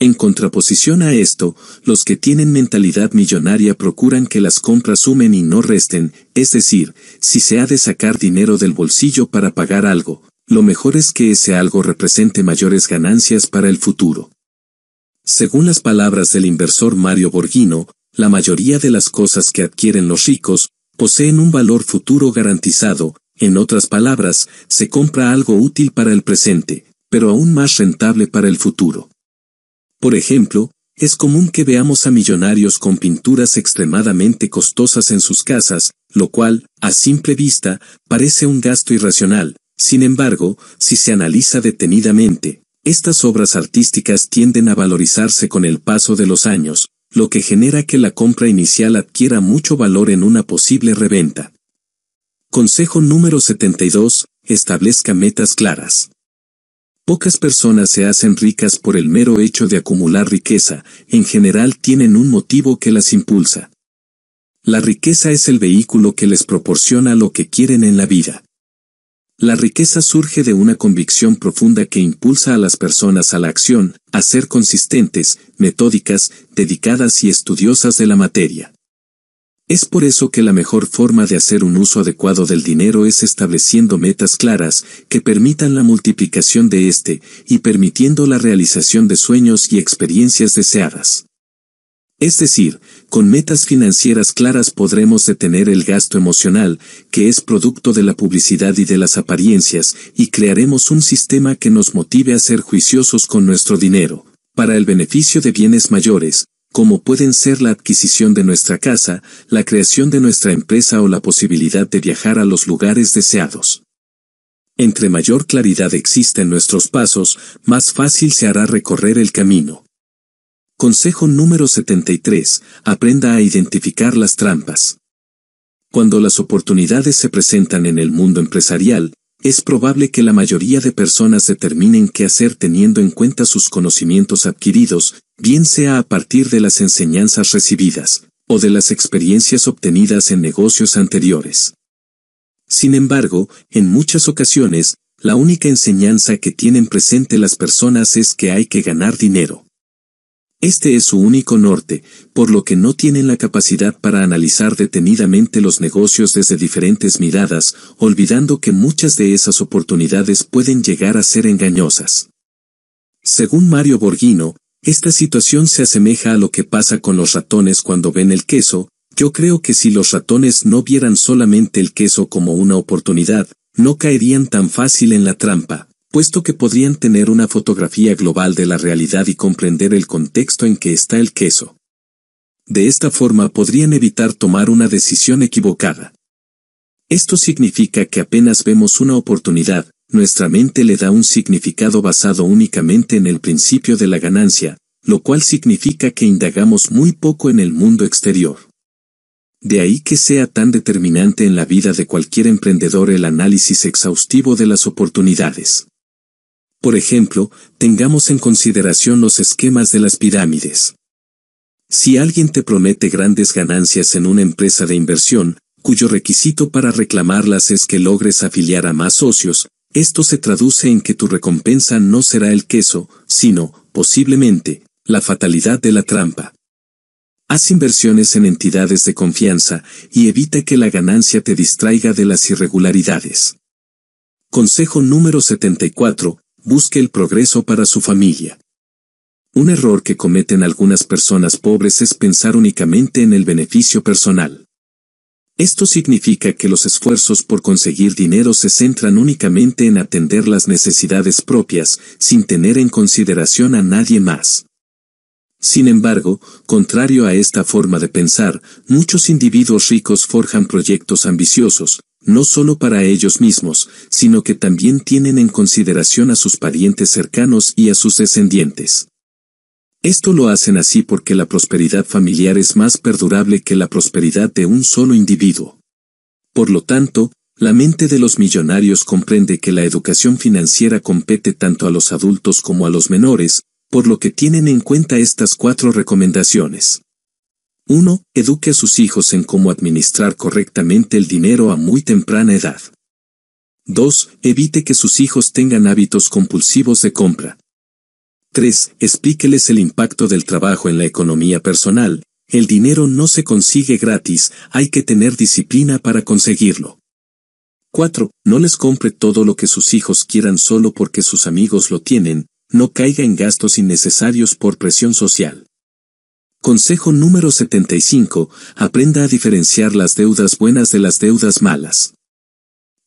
En contraposición a esto, los que tienen mentalidad millonaria procuran que las compras sumen y no resten, es decir, si se ha de sacar dinero del bolsillo para pagar algo, lo mejor es que ese algo represente mayores ganancias para el futuro. Según las palabras del inversor Mario Borghino, la mayoría de las cosas que adquieren los ricos poseen un valor futuro garantizado, en otras palabras, se compra algo útil para el presente, pero aún más rentable para el futuro. Por ejemplo, es común que veamos a millonarios con pinturas extremadamente costosas en sus casas, lo cual, a simple vista, parece un gasto irracional, sin embargo, si se analiza detenidamente, estas obras artísticas tienden a valorizarse con el paso de los años, lo que genera que la compra inicial adquiera mucho valor en una posible reventa. Consejo número 72. Establezca metas claras. Pocas personas se hacen ricas por el mero hecho de acumular riqueza, en general tienen un motivo que las impulsa. La riqueza es el vehículo que les proporciona lo que quieren en la vida. La riqueza surge de una convicción profunda que impulsa a las personas a la acción, a ser consistentes, metódicas, dedicadas y estudiosas de la materia. Es por eso que la mejor forma de hacer un uso adecuado del dinero es estableciendo metas claras que permitan la multiplicación de éste y permitiendo la realización de sueños y experiencias deseadas. Es decir, con metas financieras claras podremos detener el gasto emocional, que es producto de la publicidad y de las apariencias, y crearemos un sistema que nos motive a ser juiciosos con nuestro dinero, para el beneficio de bienes mayores, como pueden ser la adquisición de nuestra casa, la creación de nuestra empresa o la posibilidad de viajar a los lugares deseados. Entre mayor claridad existen nuestros pasos, más fácil se hará recorrer el camino. Consejo número 73. Aprenda a identificar las trampas. Cuando las oportunidades se presentan en el mundo empresarial, es probable que la mayoría de personas determinen qué hacer teniendo en cuenta sus conocimientos adquiridos, bien sea a partir de las enseñanzas recibidas, o de las experiencias obtenidas en negocios anteriores. Sin embargo, en muchas ocasiones, la única enseñanza que tienen presente las personas es que hay que ganar dinero. Este es su único norte, por lo que no tienen la capacidad para analizar detenidamente los negocios desde diferentes miradas, olvidando que muchas de esas oportunidades pueden llegar a ser engañosas. Según Mario Borghino, esta situación se asemeja a lo que pasa con los ratones cuando ven el queso, yo creo que si los ratones no vieran solamente el queso como una oportunidad, no caerían tan fácil en la trampa puesto que podrían tener una fotografía global de la realidad y comprender el contexto en que está el queso. De esta forma podrían evitar tomar una decisión equivocada. Esto significa que apenas vemos una oportunidad, nuestra mente le da un significado basado únicamente en el principio de la ganancia, lo cual significa que indagamos muy poco en el mundo exterior. De ahí que sea tan determinante en la vida de cualquier emprendedor el análisis exhaustivo de las oportunidades. Por ejemplo, tengamos en consideración los esquemas de las pirámides. Si alguien te promete grandes ganancias en una empresa de inversión, cuyo requisito para reclamarlas es que logres afiliar a más socios, esto se traduce en que tu recompensa no será el queso, sino, posiblemente, la fatalidad de la trampa. Haz inversiones en entidades de confianza y evita que la ganancia te distraiga de las irregularidades. Consejo número 74 busque el progreso para su familia. Un error que cometen algunas personas pobres es pensar únicamente en el beneficio personal. Esto significa que los esfuerzos por conseguir dinero se centran únicamente en atender las necesidades propias, sin tener en consideración a nadie más. Sin embargo, contrario a esta forma de pensar, muchos individuos ricos forjan proyectos ambiciosos, no solo para ellos mismos, sino que también tienen en consideración a sus parientes cercanos y a sus descendientes. Esto lo hacen así porque la prosperidad familiar es más perdurable que la prosperidad de un solo individuo. Por lo tanto, la mente de los millonarios comprende que la educación financiera compete tanto a los adultos como a los menores, por lo que tienen en cuenta estas cuatro recomendaciones. 1. Eduque a sus hijos en cómo administrar correctamente el dinero a muy temprana edad. 2. Evite que sus hijos tengan hábitos compulsivos de compra. 3. Explíqueles el impacto del trabajo en la economía personal. El dinero no se consigue gratis, hay que tener disciplina para conseguirlo. 4. No les compre todo lo que sus hijos quieran solo porque sus amigos lo tienen, no caiga en gastos innecesarios por presión social. Consejo número 75. Aprenda a diferenciar las deudas buenas de las deudas malas.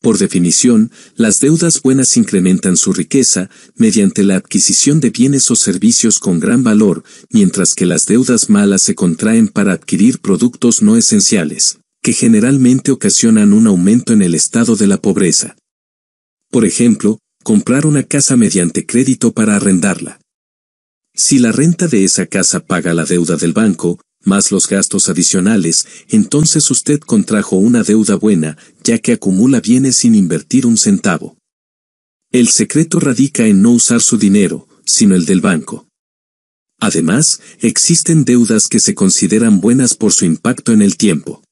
Por definición, las deudas buenas incrementan su riqueza mediante la adquisición de bienes o servicios con gran valor, mientras que las deudas malas se contraen para adquirir productos no esenciales, que generalmente ocasionan un aumento en el estado de la pobreza. Por ejemplo, Comprar una casa mediante crédito para arrendarla. Si la renta de esa casa paga la deuda del banco, más los gastos adicionales, entonces usted contrajo una deuda buena, ya que acumula bienes sin invertir un centavo. El secreto radica en no usar su dinero, sino el del banco. Además, existen deudas que se consideran buenas por su impacto en el tiempo.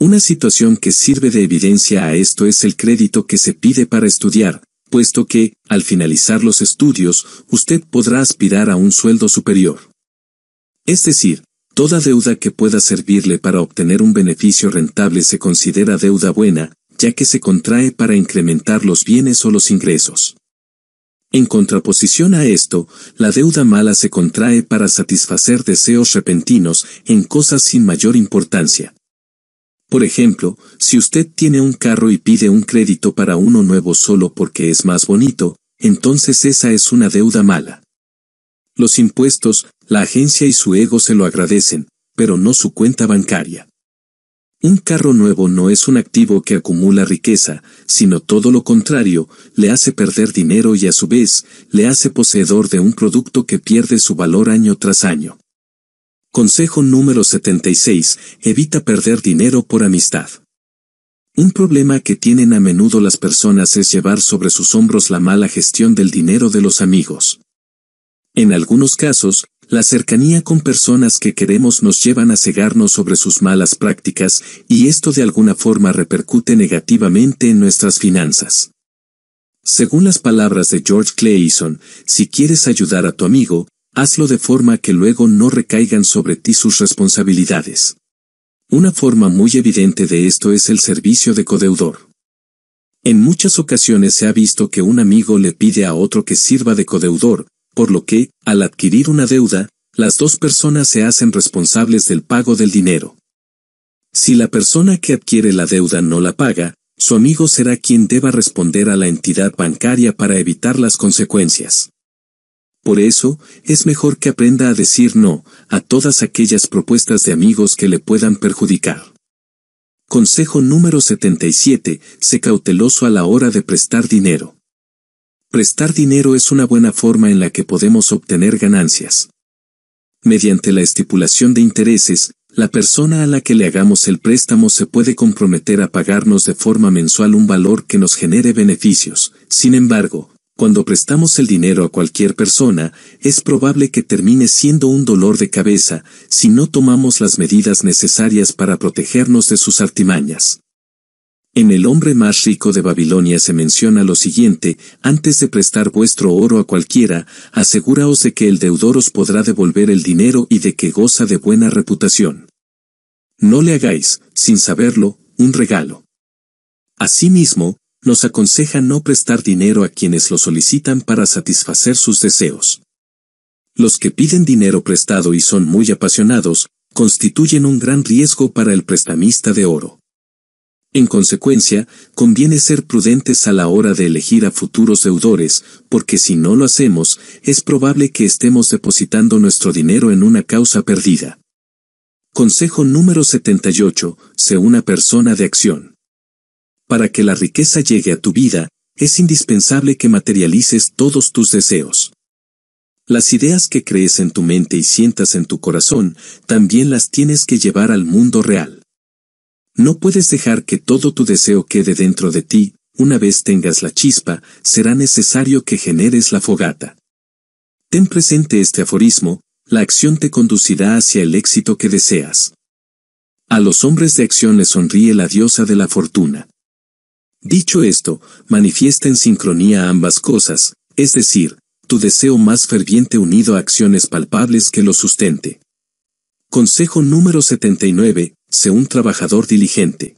Una situación que sirve de evidencia a esto es el crédito que se pide para estudiar, puesto que, al finalizar los estudios, usted podrá aspirar a un sueldo superior. Es decir, toda deuda que pueda servirle para obtener un beneficio rentable se considera deuda buena, ya que se contrae para incrementar los bienes o los ingresos. En contraposición a esto, la deuda mala se contrae para satisfacer deseos repentinos en cosas sin mayor importancia. Por ejemplo, si usted tiene un carro y pide un crédito para uno nuevo solo porque es más bonito, entonces esa es una deuda mala. Los impuestos, la agencia y su ego se lo agradecen, pero no su cuenta bancaria. Un carro nuevo no es un activo que acumula riqueza, sino todo lo contrario, le hace perder dinero y a su vez, le hace poseedor de un producto que pierde su valor año tras año. Consejo número 76. Evita perder dinero por amistad. Un problema que tienen a menudo las personas es llevar sobre sus hombros la mala gestión del dinero de los amigos. En algunos casos, la cercanía con personas que queremos nos llevan a cegarnos sobre sus malas prácticas y esto de alguna forma repercute negativamente en nuestras finanzas. Según las palabras de George Clayson, si quieres ayudar a tu amigo, hazlo de forma que luego no recaigan sobre ti sus responsabilidades. Una forma muy evidente de esto es el servicio de codeudor. En muchas ocasiones se ha visto que un amigo le pide a otro que sirva de codeudor, por lo que, al adquirir una deuda, las dos personas se hacen responsables del pago del dinero. Si la persona que adquiere la deuda no la paga, su amigo será quien deba responder a la entidad bancaria para evitar las consecuencias. Por eso, es mejor que aprenda a decir no a todas aquellas propuestas de amigos que le puedan perjudicar. Consejo número 77. Sé cauteloso a la hora de prestar dinero. Prestar dinero es una buena forma en la que podemos obtener ganancias. Mediante la estipulación de intereses, la persona a la que le hagamos el préstamo se puede comprometer a pagarnos de forma mensual un valor que nos genere beneficios. Sin embargo, cuando prestamos el dinero a cualquier persona, es probable que termine siendo un dolor de cabeza si no tomamos las medidas necesarias para protegernos de sus artimañas. En el hombre más rico de Babilonia se menciona lo siguiente, antes de prestar vuestro oro a cualquiera, aseguraos de que el deudor os podrá devolver el dinero y de que goza de buena reputación. No le hagáis, sin saberlo, un regalo. Asimismo, nos aconseja no prestar dinero a quienes lo solicitan para satisfacer sus deseos. Los que piden dinero prestado y son muy apasionados, constituyen un gran riesgo para el prestamista de oro. En consecuencia, conviene ser prudentes a la hora de elegir a futuros deudores, porque si no lo hacemos, es probable que estemos depositando nuestro dinero en una causa perdida. Consejo número 78. Sé una persona de acción para que la riqueza llegue a tu vida, es indispensable que materialices todos tus deseos. Las ideas que crees en tu mente y sientas en tu corazón, también las tienes que llevar al mundo real. No puedes dejar que todo tu deseo quede dentro de ti, una vez tengas la chispa, será necesario que generes la fogata. Ten presente este aforismo, la acción te conducirá hacia el éxito que deseas. A los hombres de acción le sonríe la diosa de la fortuna. Dicho esto, manifiesta en sincronía ambas cosas, es decir, tu deseo más ferviente unido a acciones palpables que lo sustente. Consejo número 79. Sé un trabajador diligente.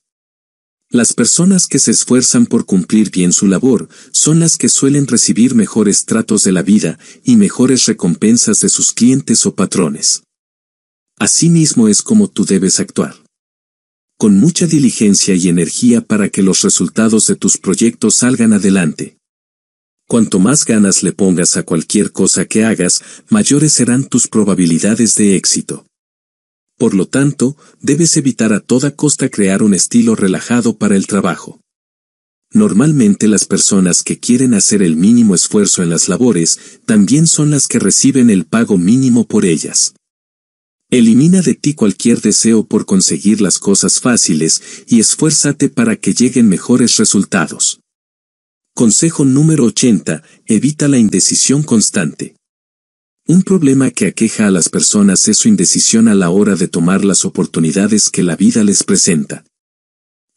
Las personas que se esfuerzan por cumplir bien su labor son las que suelen recibir mejores tratos de la vida y mejores recompensas de sus clientes o patrones. Asimismo es como tú debes actuar con mucha diligencia y energía para que los resultados de tus proyectos salgan adelante. Cuanto más ganas le pongas a cualquier cosa que hagas, mayores serán tus probabilidades de éxito. Por lo tanto, debes evitar a toda costa crear un estilo relajado para el trabajo. Normalmente las personas que quieren hacer el mínimo esfuerzo en las labores también son las que reciben el pago mínimo por ellas. Elimina de ti cualquier deseo por conseguir las cosas fáciles y esfuérzate para que lleguen mejores resultados. Consejo número 80. Evita la indecisión constante. Un problema que aqueja a las personas es su indecisión a la hora de tomar las oportunidades que la vida les presenta.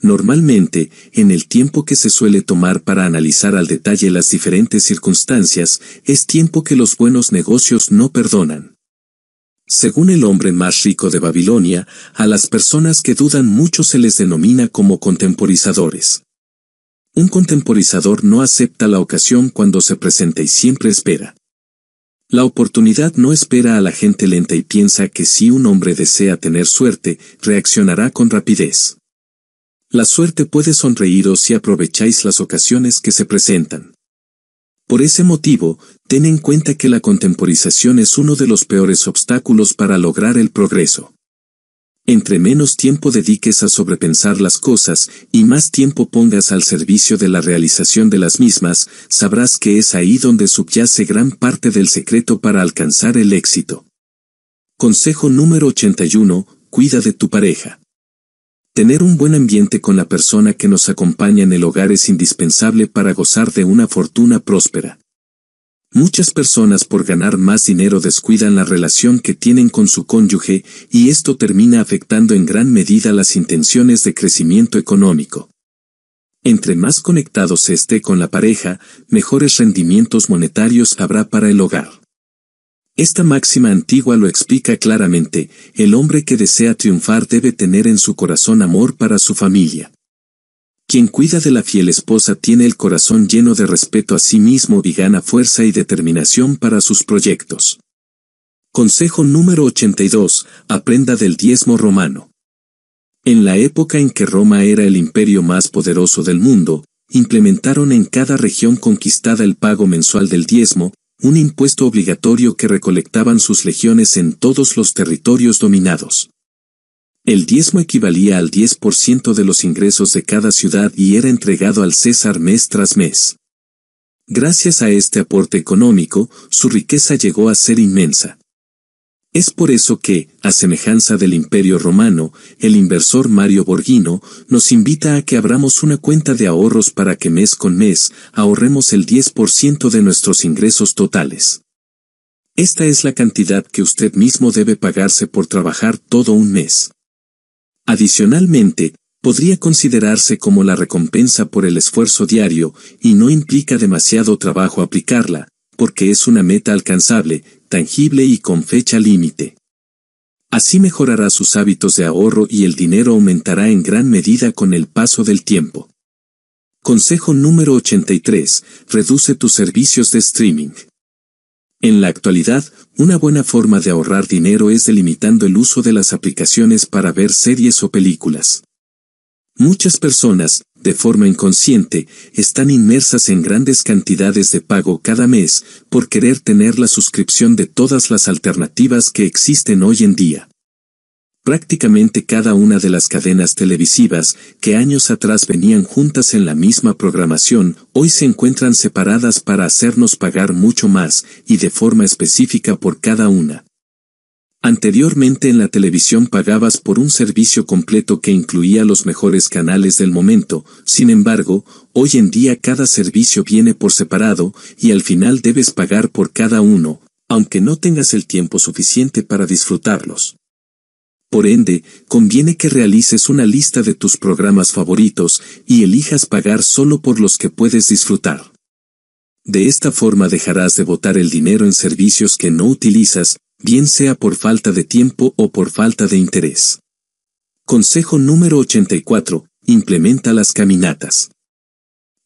Normalmente, en el tiempo que se suele tomar para analizar al detalle las diferentes circunstancias, es tiempo que los buenos negocios no perdonan. Según el hombre más rico de Babilonia, a las personas que dudan mucho se les denomina como contemporizadores. Un contemporizador no acepta la ocasión cuando se presenta y siempre espera. La oportunidad no espera a la gente lenta y piensa que si un hombre desea tener suerte, reaccionará con rapidez. La suerte puede sonreíros si aprovecháis las ocasiones que se presentan. Por ese motivo, ten en cuenta que la contemporización es uno de los peores obstáculos para lograr el progreso. Entre menos tiempo dediques a sobrepensar las cosas y más tiempo pongas al servicio de la realización de las mismas, sabrás que es ahí donde subyace gran parte del secreto para alcanzar el éxito. Consejo número 81. Cuida de tu pareja. Tener un buen ambiente con la persona que nos acompaña en el hogar es indispensable para gozar de una fortuna próspera. Muchas personas por ganar más dinero descuidan la relación que tienen con su cónyuge y esto termina afectando en gran medida las intenciones de crecimiento económico. Entre más conectado se esté con la pareja, mejores rendimientos monetarios habrá para el hogar. Esta máxima antigua lo explica claramente, el hombre que desea triunfar debe tener en su corazón amor para su familia. Quien cuida de la fiel esposa tiene el corazón lleno de respeto a sí mismo y gana fuerza y determinación para sus proyectos. Consejo número 82. Aprenda del diezmo romano. En la época en que Roma era el imperio más poderoso del mundo, implementaron en cada región conquistada el pago mensual del diezmo, un impuesto obligatorio que recolectaban sus legiones en todos los territorios dominados. El diezmo equivalía al 10% de los ingresos de cada ciudad y era entregado al César mes tras mes. Gracias a este aporte económico, su riqueza llegó a ser inmensa. Es por eso que, a semejanza del Imperio Romano, el inversor Mario Borghino nos invita a que abramos una cuenta de ahorros para que mes con mes ahorremos el 10% de nuestros ingresos totales. Esta es la cantidad que usted mismo debe pagarse por trabajar todo un mes. Adicionalmente, podría considerarse como la recompensa por el esfuerzo diario y no implica demasiado trabajo aplicarla, porque es una meta alcanzable, tangible y con fecha límite. Así mejorará sus hábitos de ahorro y el dinero aumentará en gran medida con el paso del tiempo. Consejo número 83. Reduce tus servicios de streaming. En la actualidad, una buena forma de ahorrar dinero es delimitando el uso de las aplicaciones para ver series o películas. Muchas personas, de forma inconsciente, están inmersas en grandes cantidades de pago cada mes por querer tener la suscripción de todas las alternativas que existen hoy en día. Prácticamente cada una de las cadenas televisivas que años atrás venían juntas en la misma programación, hoy se encuentran separadas para hacernos pagar mucho más y de forma específica por cada una. Anteriormente en la televisión pagabas por un servicio completo que incluía los mejores canales del momento, sin embargo, hoy en día cada servicio viene por separado, y al final debes pagar por cada uno, aunque no tengas el tiempo suficiente para disfrutarlos. Por ende, conviene que realices una lista de tus programas favoritos y elijas pagar solo por los que puedes disfrutar. De esta forma dejarás de botar el dinero en servicios que no utilizas bien sea por falta de tiempo o por falta de interés. Consejo número 84. Implementa las caminatas.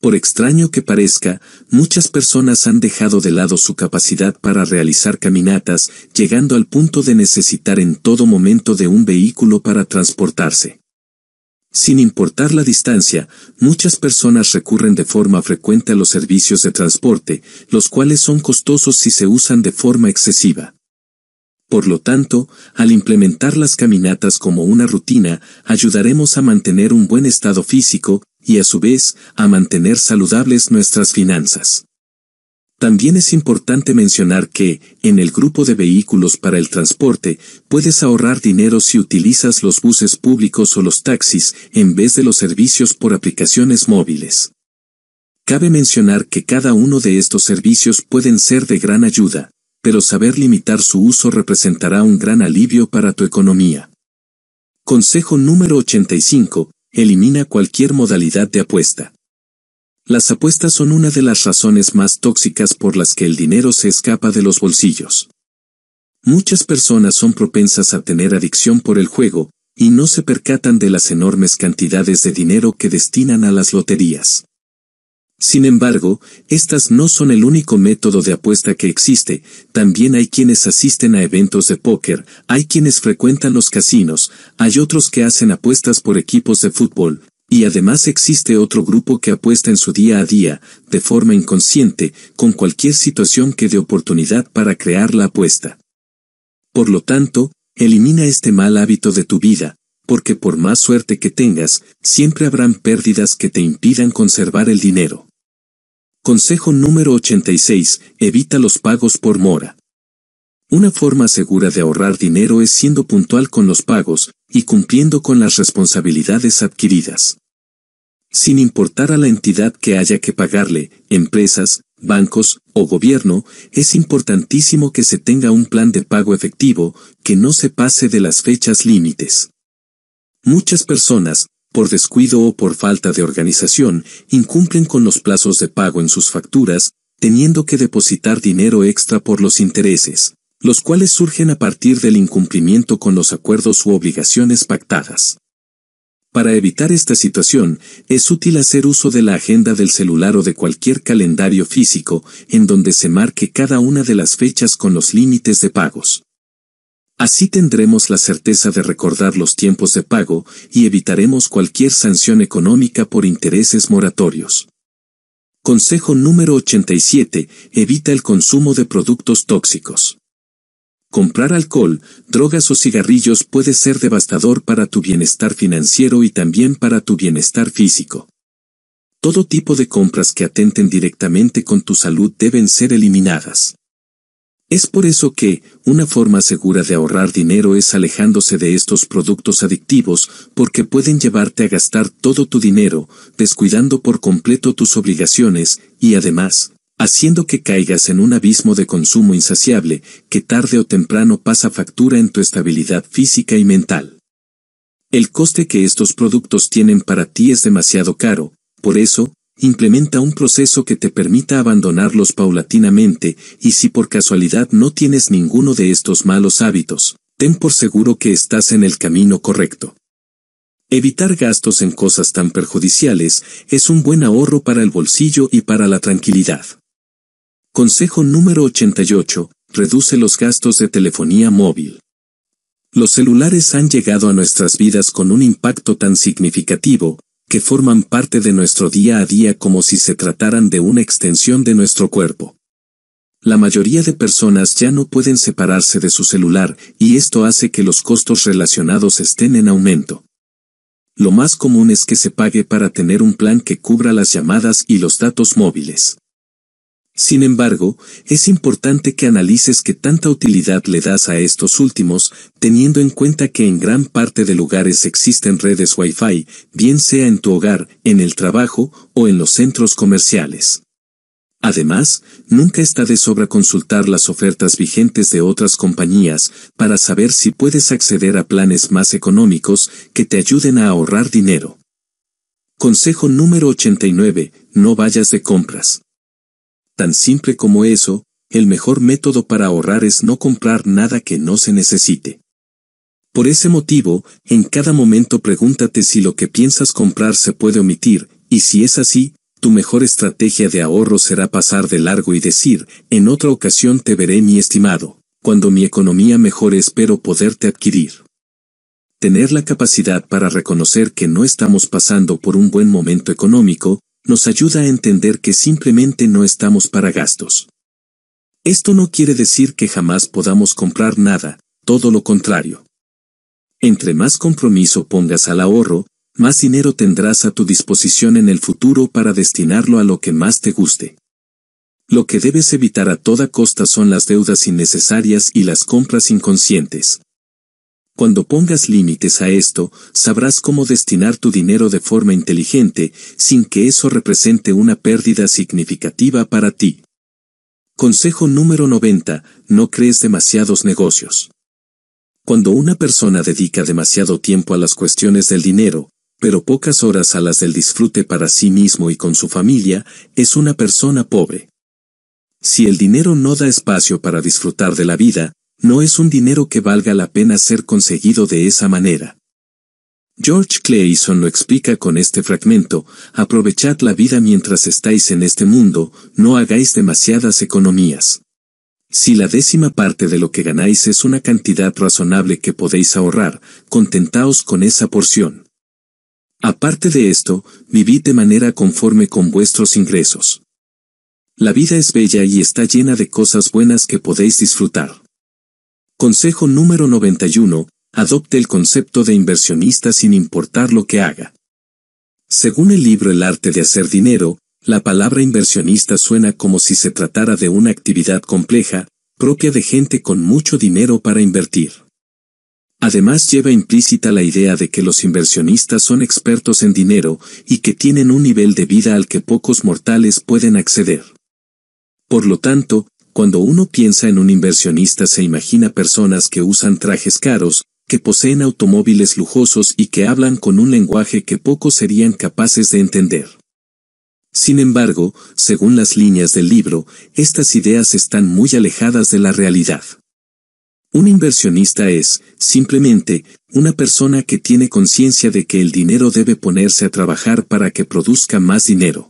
Por extraño que parezca, muchas personas han dejado de lado su capacidad para realizar caminatas, llegando al punto de necesitar en todo momento de un vehículo para transportarse. Sin importar la distancia, muchas personas recurren de forma frecuente a los servicios de transporte, los cuales son costosos si se usan de forma excesiva. Por lo tanto, al implementar las caminatas como una rutina, ayudaremos a mantener un buen estado físico y a su vez a mantener saludables nuestras finanzas. También es importante mencionar que, en el grupo de vehículos para el transporte, puedes ahorrar dinero si utilizas los buses públicos o los taxis en vez de los servicios por aplicaciones móviles. Cabe mencionar que cada uno de estos servicios pueden ser de gran ayuda, pero saber limitar su uso representará un gran alivio para tu economía. Consejo número 85. Elimina cualquier modalidad de apuesta. Las apuestas son una de las razones más tóxicas por las que el dinero se escapa de los bolsillos. Muchas personas son propensas a tener adicción por el juego, y no se percatan de las enormes cantidades de dinero que destinan a las loterías. Sin embargo, estas no son el único método de apuesta que existe, también hay quienes asisten a eventos de póker, hay quienes frecuentan los casinos, hay otros que hacen apuestas por equipos de fútbol, y además existe otro grupo que apuesta en su día a día, de forma inconsciente, con cualquier situación que dé oportunidad para crear la apuesta. Por lo tanto, elimina este mal hábito de tu vida, porque por más suerte que tengas, siempre habrán pérdidas que te impidan conservar el dinero. Consejo número 86. Evita los pagos por mora. Una forma segura de ahorrar dinero es siendo puntual con los pagos y cumpliendo con las responsabilidades adquiridas. Sin importar a la entidad que haya que pagarle, empresas, bancos o gobierno, es importantísimo que se tenga un plan de pago efectivo que no se pase de las fechas límites. Muchas personas, por descuido o por falta de organización, incumplen con los plazos de pago en sus facturas, teniendo que depositar dinero extra por los intereses, los cuales surgen a partir del incumplimiento con los acuerdos u obligaciones pactadas. Para evitar esta situación, es útil hacer uso de la agenda del celular o de cualquier calendario físico en donde se marque cada una de las fechas con los límites de pagos. Así tendremos la certeza de recordar los tiempos de pago y evitaremos cualquier sanción económica por intereses moratorios. Consejo número 87. Evita el consumo de productos tóxicos. Comprar alcohol, drogas o cigarrillos puede ser devastador para tu bienestar financiero y también para tu bienestar físico. Todo tipo de compras que atenten directamente con tu salud deben ser eliminadas. Es por eso que, una forma segura de ahorrar dinero es alejándose de estos productos adictivos porque pueden llevarte a gastar todo tu dinero, descuidando por completo tus obligaciones, y además, haciendo que caigas en un abismo de consumo insaciable que tarde o temprano pasa factura en tu estabilidad física y mental. El coste que estos productos tienen para ti es demasiado caro, por eso, implementa un proceso que te permita abandonarlos paulatinamente, y si por casualidad no tienes ninguno de estos malos hábitos, ten por seguro que estás en el camino correcto. Evitar gastos en cosas tan perjudiciales es un buen ahorro para el bolsillo y para la tranquilidad. Consejo número 88. Reduce los gastos de telefonía móvil. Los celulares han llegado a nuestras vidas con un impacto tan significativo, que forman parte de nuestro día a día como si se trataran de una extensión de nuestro cuerpo. La mayoría de personas ya no pueden separarse de su celular y esto hace que los costos relacionados estén en aumento. Lo más común es que se pague para tener un plan que cubra las llamadas y los datos móviles. Sin embargo, es importante que analices qué tanta utilidad le das a estos últimos, teniendo en cuenta que en gran parte de lugares existen redes Wi-Fi, bien sea en tu hogar, en el trabajo o en los centros comerciales. Además, nunca está de sobra consultar las ofertas vigentes de otras compañías para saber si puedes acceder a planes más económicos que te ayuden a ahorrar dinero. Consejo número 89. No vayas de compras tan simple como eso, el mejor método para ahorrar es no comprar nada que no se necesite. Por ese motivo, en cada momento pregúntate si lo que piensas comprar se puede omitir, y si es así, tu mejor estrategia de ahorro será pasar de largo y decir, en otra ocasión te veré mi estimado, cuando mi economía mejore espero poderte adquirir. Tener la capacidad para reconocer que no estamos pasando por un buen momento económico, nos ayuda a entender que simplemente no estamos para gastos. Esto no quiere decir que jamás podamos comprar nada, todo lo contrario. Entre más compromiso pongas al ahorro, más dinero tendrás a tu disposición en el futuro para destinarlo a lo que más te guste. Lo que debes evitar a toda costa son las deudas innecesarias y las compras inconscientes. Cuando pongas límites a esto, sabrás cómo destinar tu dinero de forma inteligente, sin que eso represente una pérdida significativa para ti. Consejo número 90. No crees demasiados negocios. Cuando una persona dedica demasiado tiempo a las cuestiones del dinero, pero pocas horas a las del disfrute para sí mismo y con su familia, es una persona pobre. Si el dinero no da espacio para disfrutar de la vida, no es un dinero que valga la pena ser conseguido de esa manera. George Clayson lo explica con este fragmento, aprovechad la vida mientras estáis en este mundo, no hagáis demasiadas economías. Si la décima parte de lo que ganáis es una cantidad razonable que podéis ahorrar, contentaos con esa porción. Aparte de esto, vivid de manera conforme con vuestros ingresos. La vida es bella y está llena de cosas buenas que podéis disfrutar. Consejo número 91. Adopte el concepto de inversionista sin importar lo que haga. Según el libro El arte de hacer dinero, la palabra inversionista suena como si se tratara de una actividad compleja, propia de gente con mucho dinero para invertir. Además lleva implícita la idea de que los inversionistas son expertos en dinero y que tienen un nivel de vida al que pocos mortales pueden acceder. Por lo tanto, cuando uno piensa en un inversionista se imagina personas que usan trajes caros, que poseen automóviles lujosos y que hablan con un lenguaje que pocos serían capaces de entender. Sin embargo, según las líneas del libro, estas ideas están muy alejadas de la realidad. Un inversionista es, simplemente, una persona que tiene conciencia de que el dinero debe ponerse a trabajar para que produzca más dinero.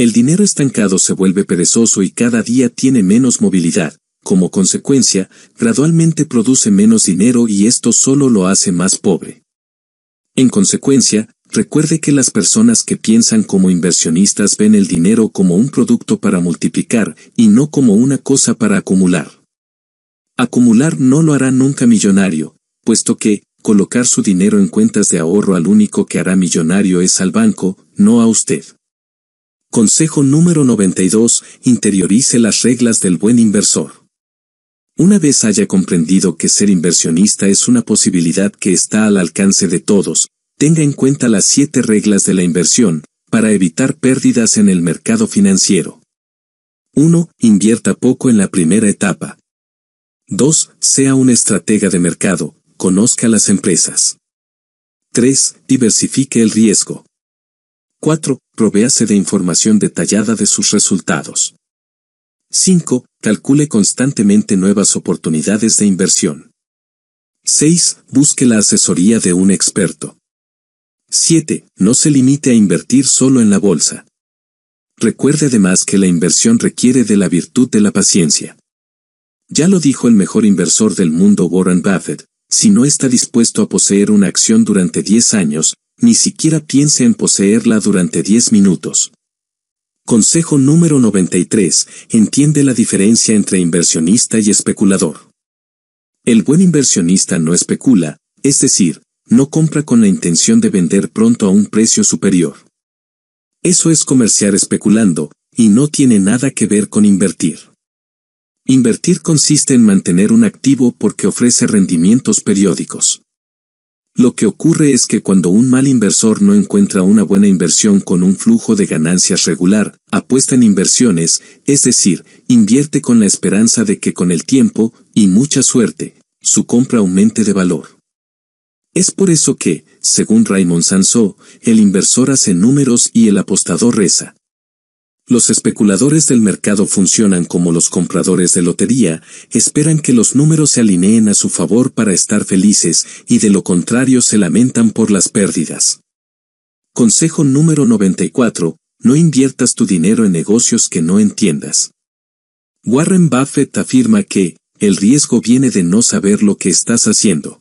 El dinero estancado se vuelve perezoso y cada día tiene menos movilidad. Como consecuencia, gradualmente produce menos dinero y esto solo lo hace más pobre. En consecuencia, recuerde que las personas que piensan como inversionistas ven el dinero como un producto para multiplicar y no como una cosa para acumular. Acumular no lo hará nunca millonario, puesto que, colocar su dinero en cuentas de ahorro al único que hará millonario es al banco, no a usted. Consejo número 92. Interiorice las reglas del buen inversor. Una vez haya comprendido que ser inversionista es una posibilidad que está al alcance de todos, tenga en cuenta las siete reglas de la inversión, para evitar pérdidas en el mercado financiero. 1. Invierta poco en la primera etapa. 2. Sea un estratega de mercado, conozca las empresas. 3. Diversifique el riesgo. 4. Provéase de información detallada de sus resultados. 5. Calcule constantemente nuevas oportunidades de inversión. 6. Busque la asesoría de un experto. 7. No se limite a invertir solo en la bolsa. Recuerde además que la inversión requiere de la virtud de la paciencia. Ya lo dijo el mejor inversor del mundo Warren Buffett, si no está dispuesto a poseer una acción durante 10 años, ni siquiera piense en poseerla durante 10 minutos. Consejo número 93. Entiende la diferencia entre inversionista y especulador. El buen inversionista no especula, es decir, no compra con la intención de vender pronto a un precio superior. Eso es comerciar especulando, y no tiene nada que ver con invertir. Invertir consiste en mantener un activo porque ofrece rendimientos periódicos. Lo que ocurre es que cuando un mal inversor no encuentra una buena inversión con un flujo de ganancias regular, apuesta en inversiones, es decir, invierte con la esperanza de que con el tiempo, y mucha suerte, su compra aumente de valor. Es por eso que, según Raymond Sansó, el inversor hace números y el apostador reza. Los especuladores del mercado funcionan como los compradores de lotería, esperan que los números se alineen a su favor para estar felices y de lo contrario se lamentan por las pérdidas. Consejo número 94. No inviertas tu dinero en negocios que no entiendas. Warren Buffett afirma que, el riesgo viene de no saber lo que estás haciendo.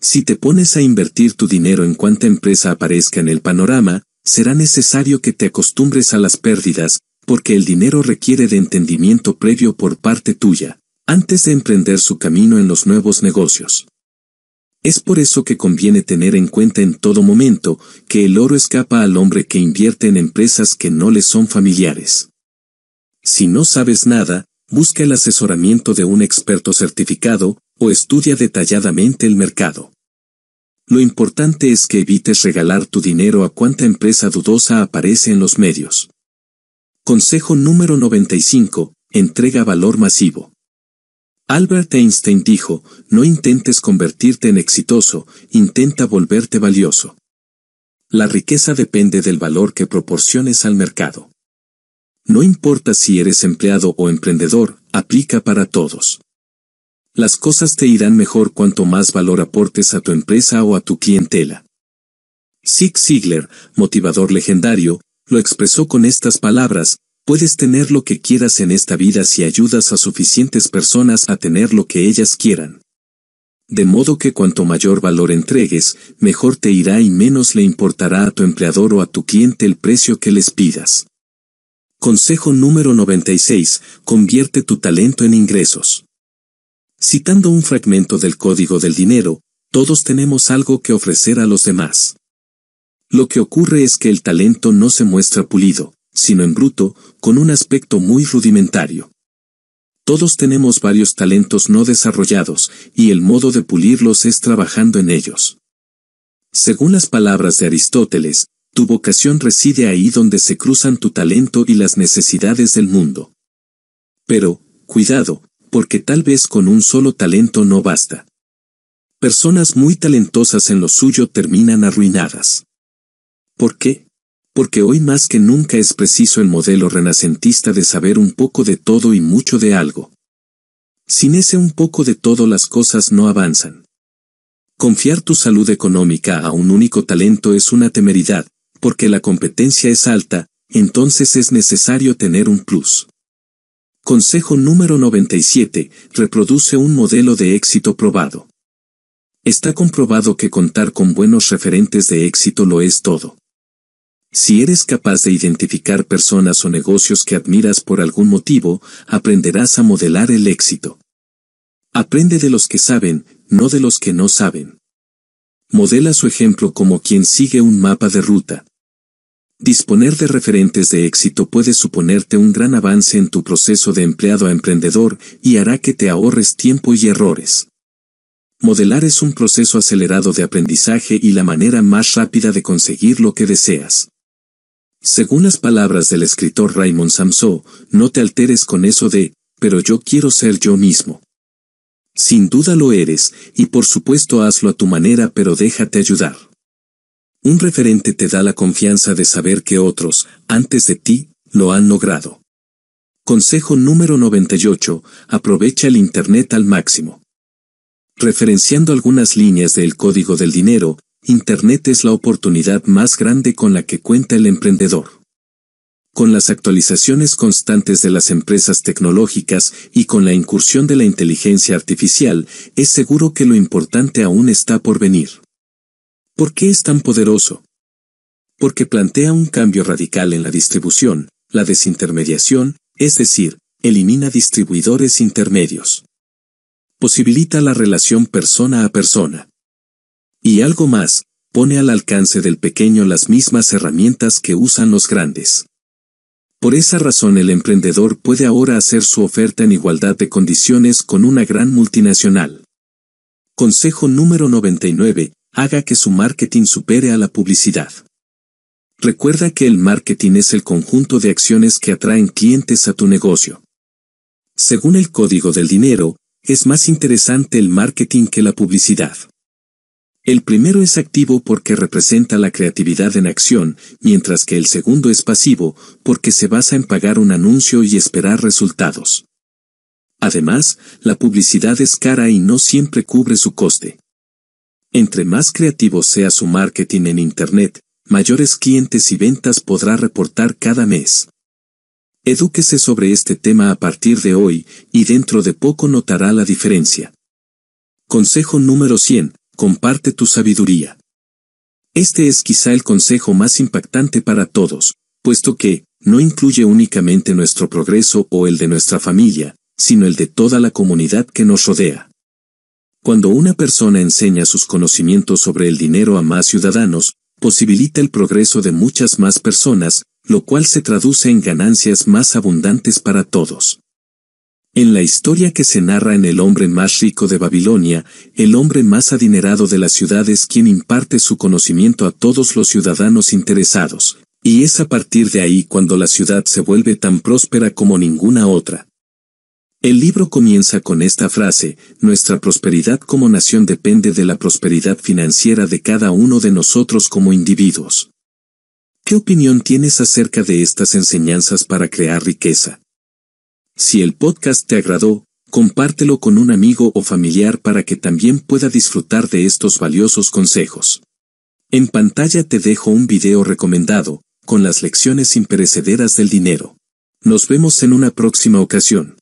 Si te pones a invertir tu dinero en cuanta empresa aparezca en el panorama, Será necesario que te acostumbres a las pérdidas, porque el dinero requiere de entendimiento previo por parte tuya, antes de emprender su camino en los nuevos negocios. Es por eso que conviene tener en cuenta en todo momento que el oro escapa al hombre que invierte en empresas que no le son familiares. Si no sabes nada, busca el asesoramiento de un experto certificado o estudia detalladamente el mercado. Lo importante es que evites regalar tu dinero a cuanta empresa dudosa aparece en los medios. Consejo número 95. Entrega valor masivo. Albert Einstein dijo, no intentes convertirte en exitoso, intenta volverte valioso. La riqueza depende del valor que proporciones al mercado. No importa si eres empleado o emprendedor, aplica para todos las cosas te irán mejor cuanto más valor aportes a tu empresa o a tu clientela. Zig Ziglar, motivador legendario, lo expresó con estas palabras, puedes tener lo que quieras en esta vida si ayudas a suficientes personas a tener lo que ellas quieran. De modo que cuanto mayor valor entregues, mejor te irá y menos le importará a tu empleador o a tu cliente el precio que les pidas. Consejo número 96. Convierte tu talento en ingresos. Citando un fragmento del Código del Dinero, todos tenemos algo que ofrecer a los demás. Lo que ocurre es que el talento no se muestra pulido, sino en bruto, con un aspecto muy rudimentario. Todos tenemos varios talentos no desarrollados, y el modo de pulirlos es trabajando en ellos. Según las palabras de Aristóteles, tu vocación reside ahí donde se cruzan tu talento y las necesidades del mundo. Pero, cuidado, porque tal vez con un solo talento no basta. Personas muy talentosas en lo suyo terminan arruinadas. ¿Por qué? Porque hoy más que nunca es preciso el modelo renacentista de saber un poco de todo y mucho de algo. Sin ese un poco de todo las cosas no avanzan. Confiar tu salud económica a un único talento es una temeridad, porque la competencia es alta, entonces es necesario tener un plus. Consejo número 97. Reproduce un modelo de éxito probado. Está comprobado que contar con buenos referentes de éxito lo es todo. Si eres capaz de identificar personas o negocios que admiras por algún motivo, aprenderás a modelar el éxito. Aprende de los que saben, no de los que no saben. Modela su ejemplo como quien sigue un mapa de ruta. Disponer de referentes de éxito puede suponerte un gran avance en tu proceso de empleado a emprendedor y hará que te ahorres tiempo y errores. Modelar es un proceso acelerado de aprendizaje y la manera más rápida de conseguir lo que deseas. Según las palabras del escritor Raymond Samso, no te alteres con eso de, pero yo quiero ser yo mismo. Sin duda lo eres, y por supuesto hazlo a tu manera pero déjate ayudar. Un referente te da la confianza de saber que otros, antes de ti, lo han logrado. Consejo número 98. Aprovecha el Internet al máximo. Referenciando algunas líneas del Código del Dinero, Internet es la oportunidad más grande con la que cuenta el emprendedor. Con las actualizaciones constantes de las empresas tecnológicas y con la incursión de la inteligencia artificial, es seguro que lo importante aún está por venir. ¿Por qué es tan poderoso? Porque plantea un cambio radical en la distribución, la desintermediación, es decir, elimina distribuidores intermedios. Posibilita la relación persona a persona. Y algo más, pone al alcance del pequeño las mismas herramientas que usan los grandes. Por esa razón el emprendedor puede ahora hacer su oferta en igualdad de condiciones con una gran multinacional. Consejo número 99 haga que su marketing supere a la publicidad. Recuerda que el marketing es el conjunto de acciones que atraen clientes a tu negocio. Según el código del dinero, es más interesante el marketing que la publicidad. El primero es activo porque representa la creatividad en acción, mientras que el segundo es pasivo porque se basa en pagar un anuncio y esperar resultados. Además, la publicidad es cara y no siempre cubre su coste. Entre más creativo sea su marketing en Internet, mayores clientes y ventas podrá reportar cada mes. Edúquese sobre este tema a partir de hoy y dentro de poco notará la diferencia. Consejo número 100. Comparte tu sabiduría. Este es quizá el consejo más impactante para todos, puesto que, no incluye únicamente nuestro progreso o el de nuestra familia, sino el de toda la comunidad que nos rodea. Cuando una persona enseña sus conocimientos sobre el dinero a más ciudadanos, posibilita el progreso de muchas más personas, lo cual se traduce en ganancias más abundantes para todos. En la historia que se narra en El hombre más rico de Babilonia, el hombre más adinerado de la ciudad es quien imparte su conocimiento a todos los ciudadanos interesados, y es a partir de ahí cuando la ciudad se vuelve tan próspera como ninguna otra. El libro comienza con esta frase, nuestra prosperidad como nación depende de la prosperidad financiera de cada uno de nosotros como individuos. ¿Qué opinión tienes acerca de estas enseñanzas para crear riqueza? Si el podcast te agradó, compártelo con un amigo o familiar para que también pueda disfrutar de estos valiosos consejos. En pantalla te dejo un video recomendado, con las lecciones imperecederas del dinero. Nos vemos en una próxima ocasión.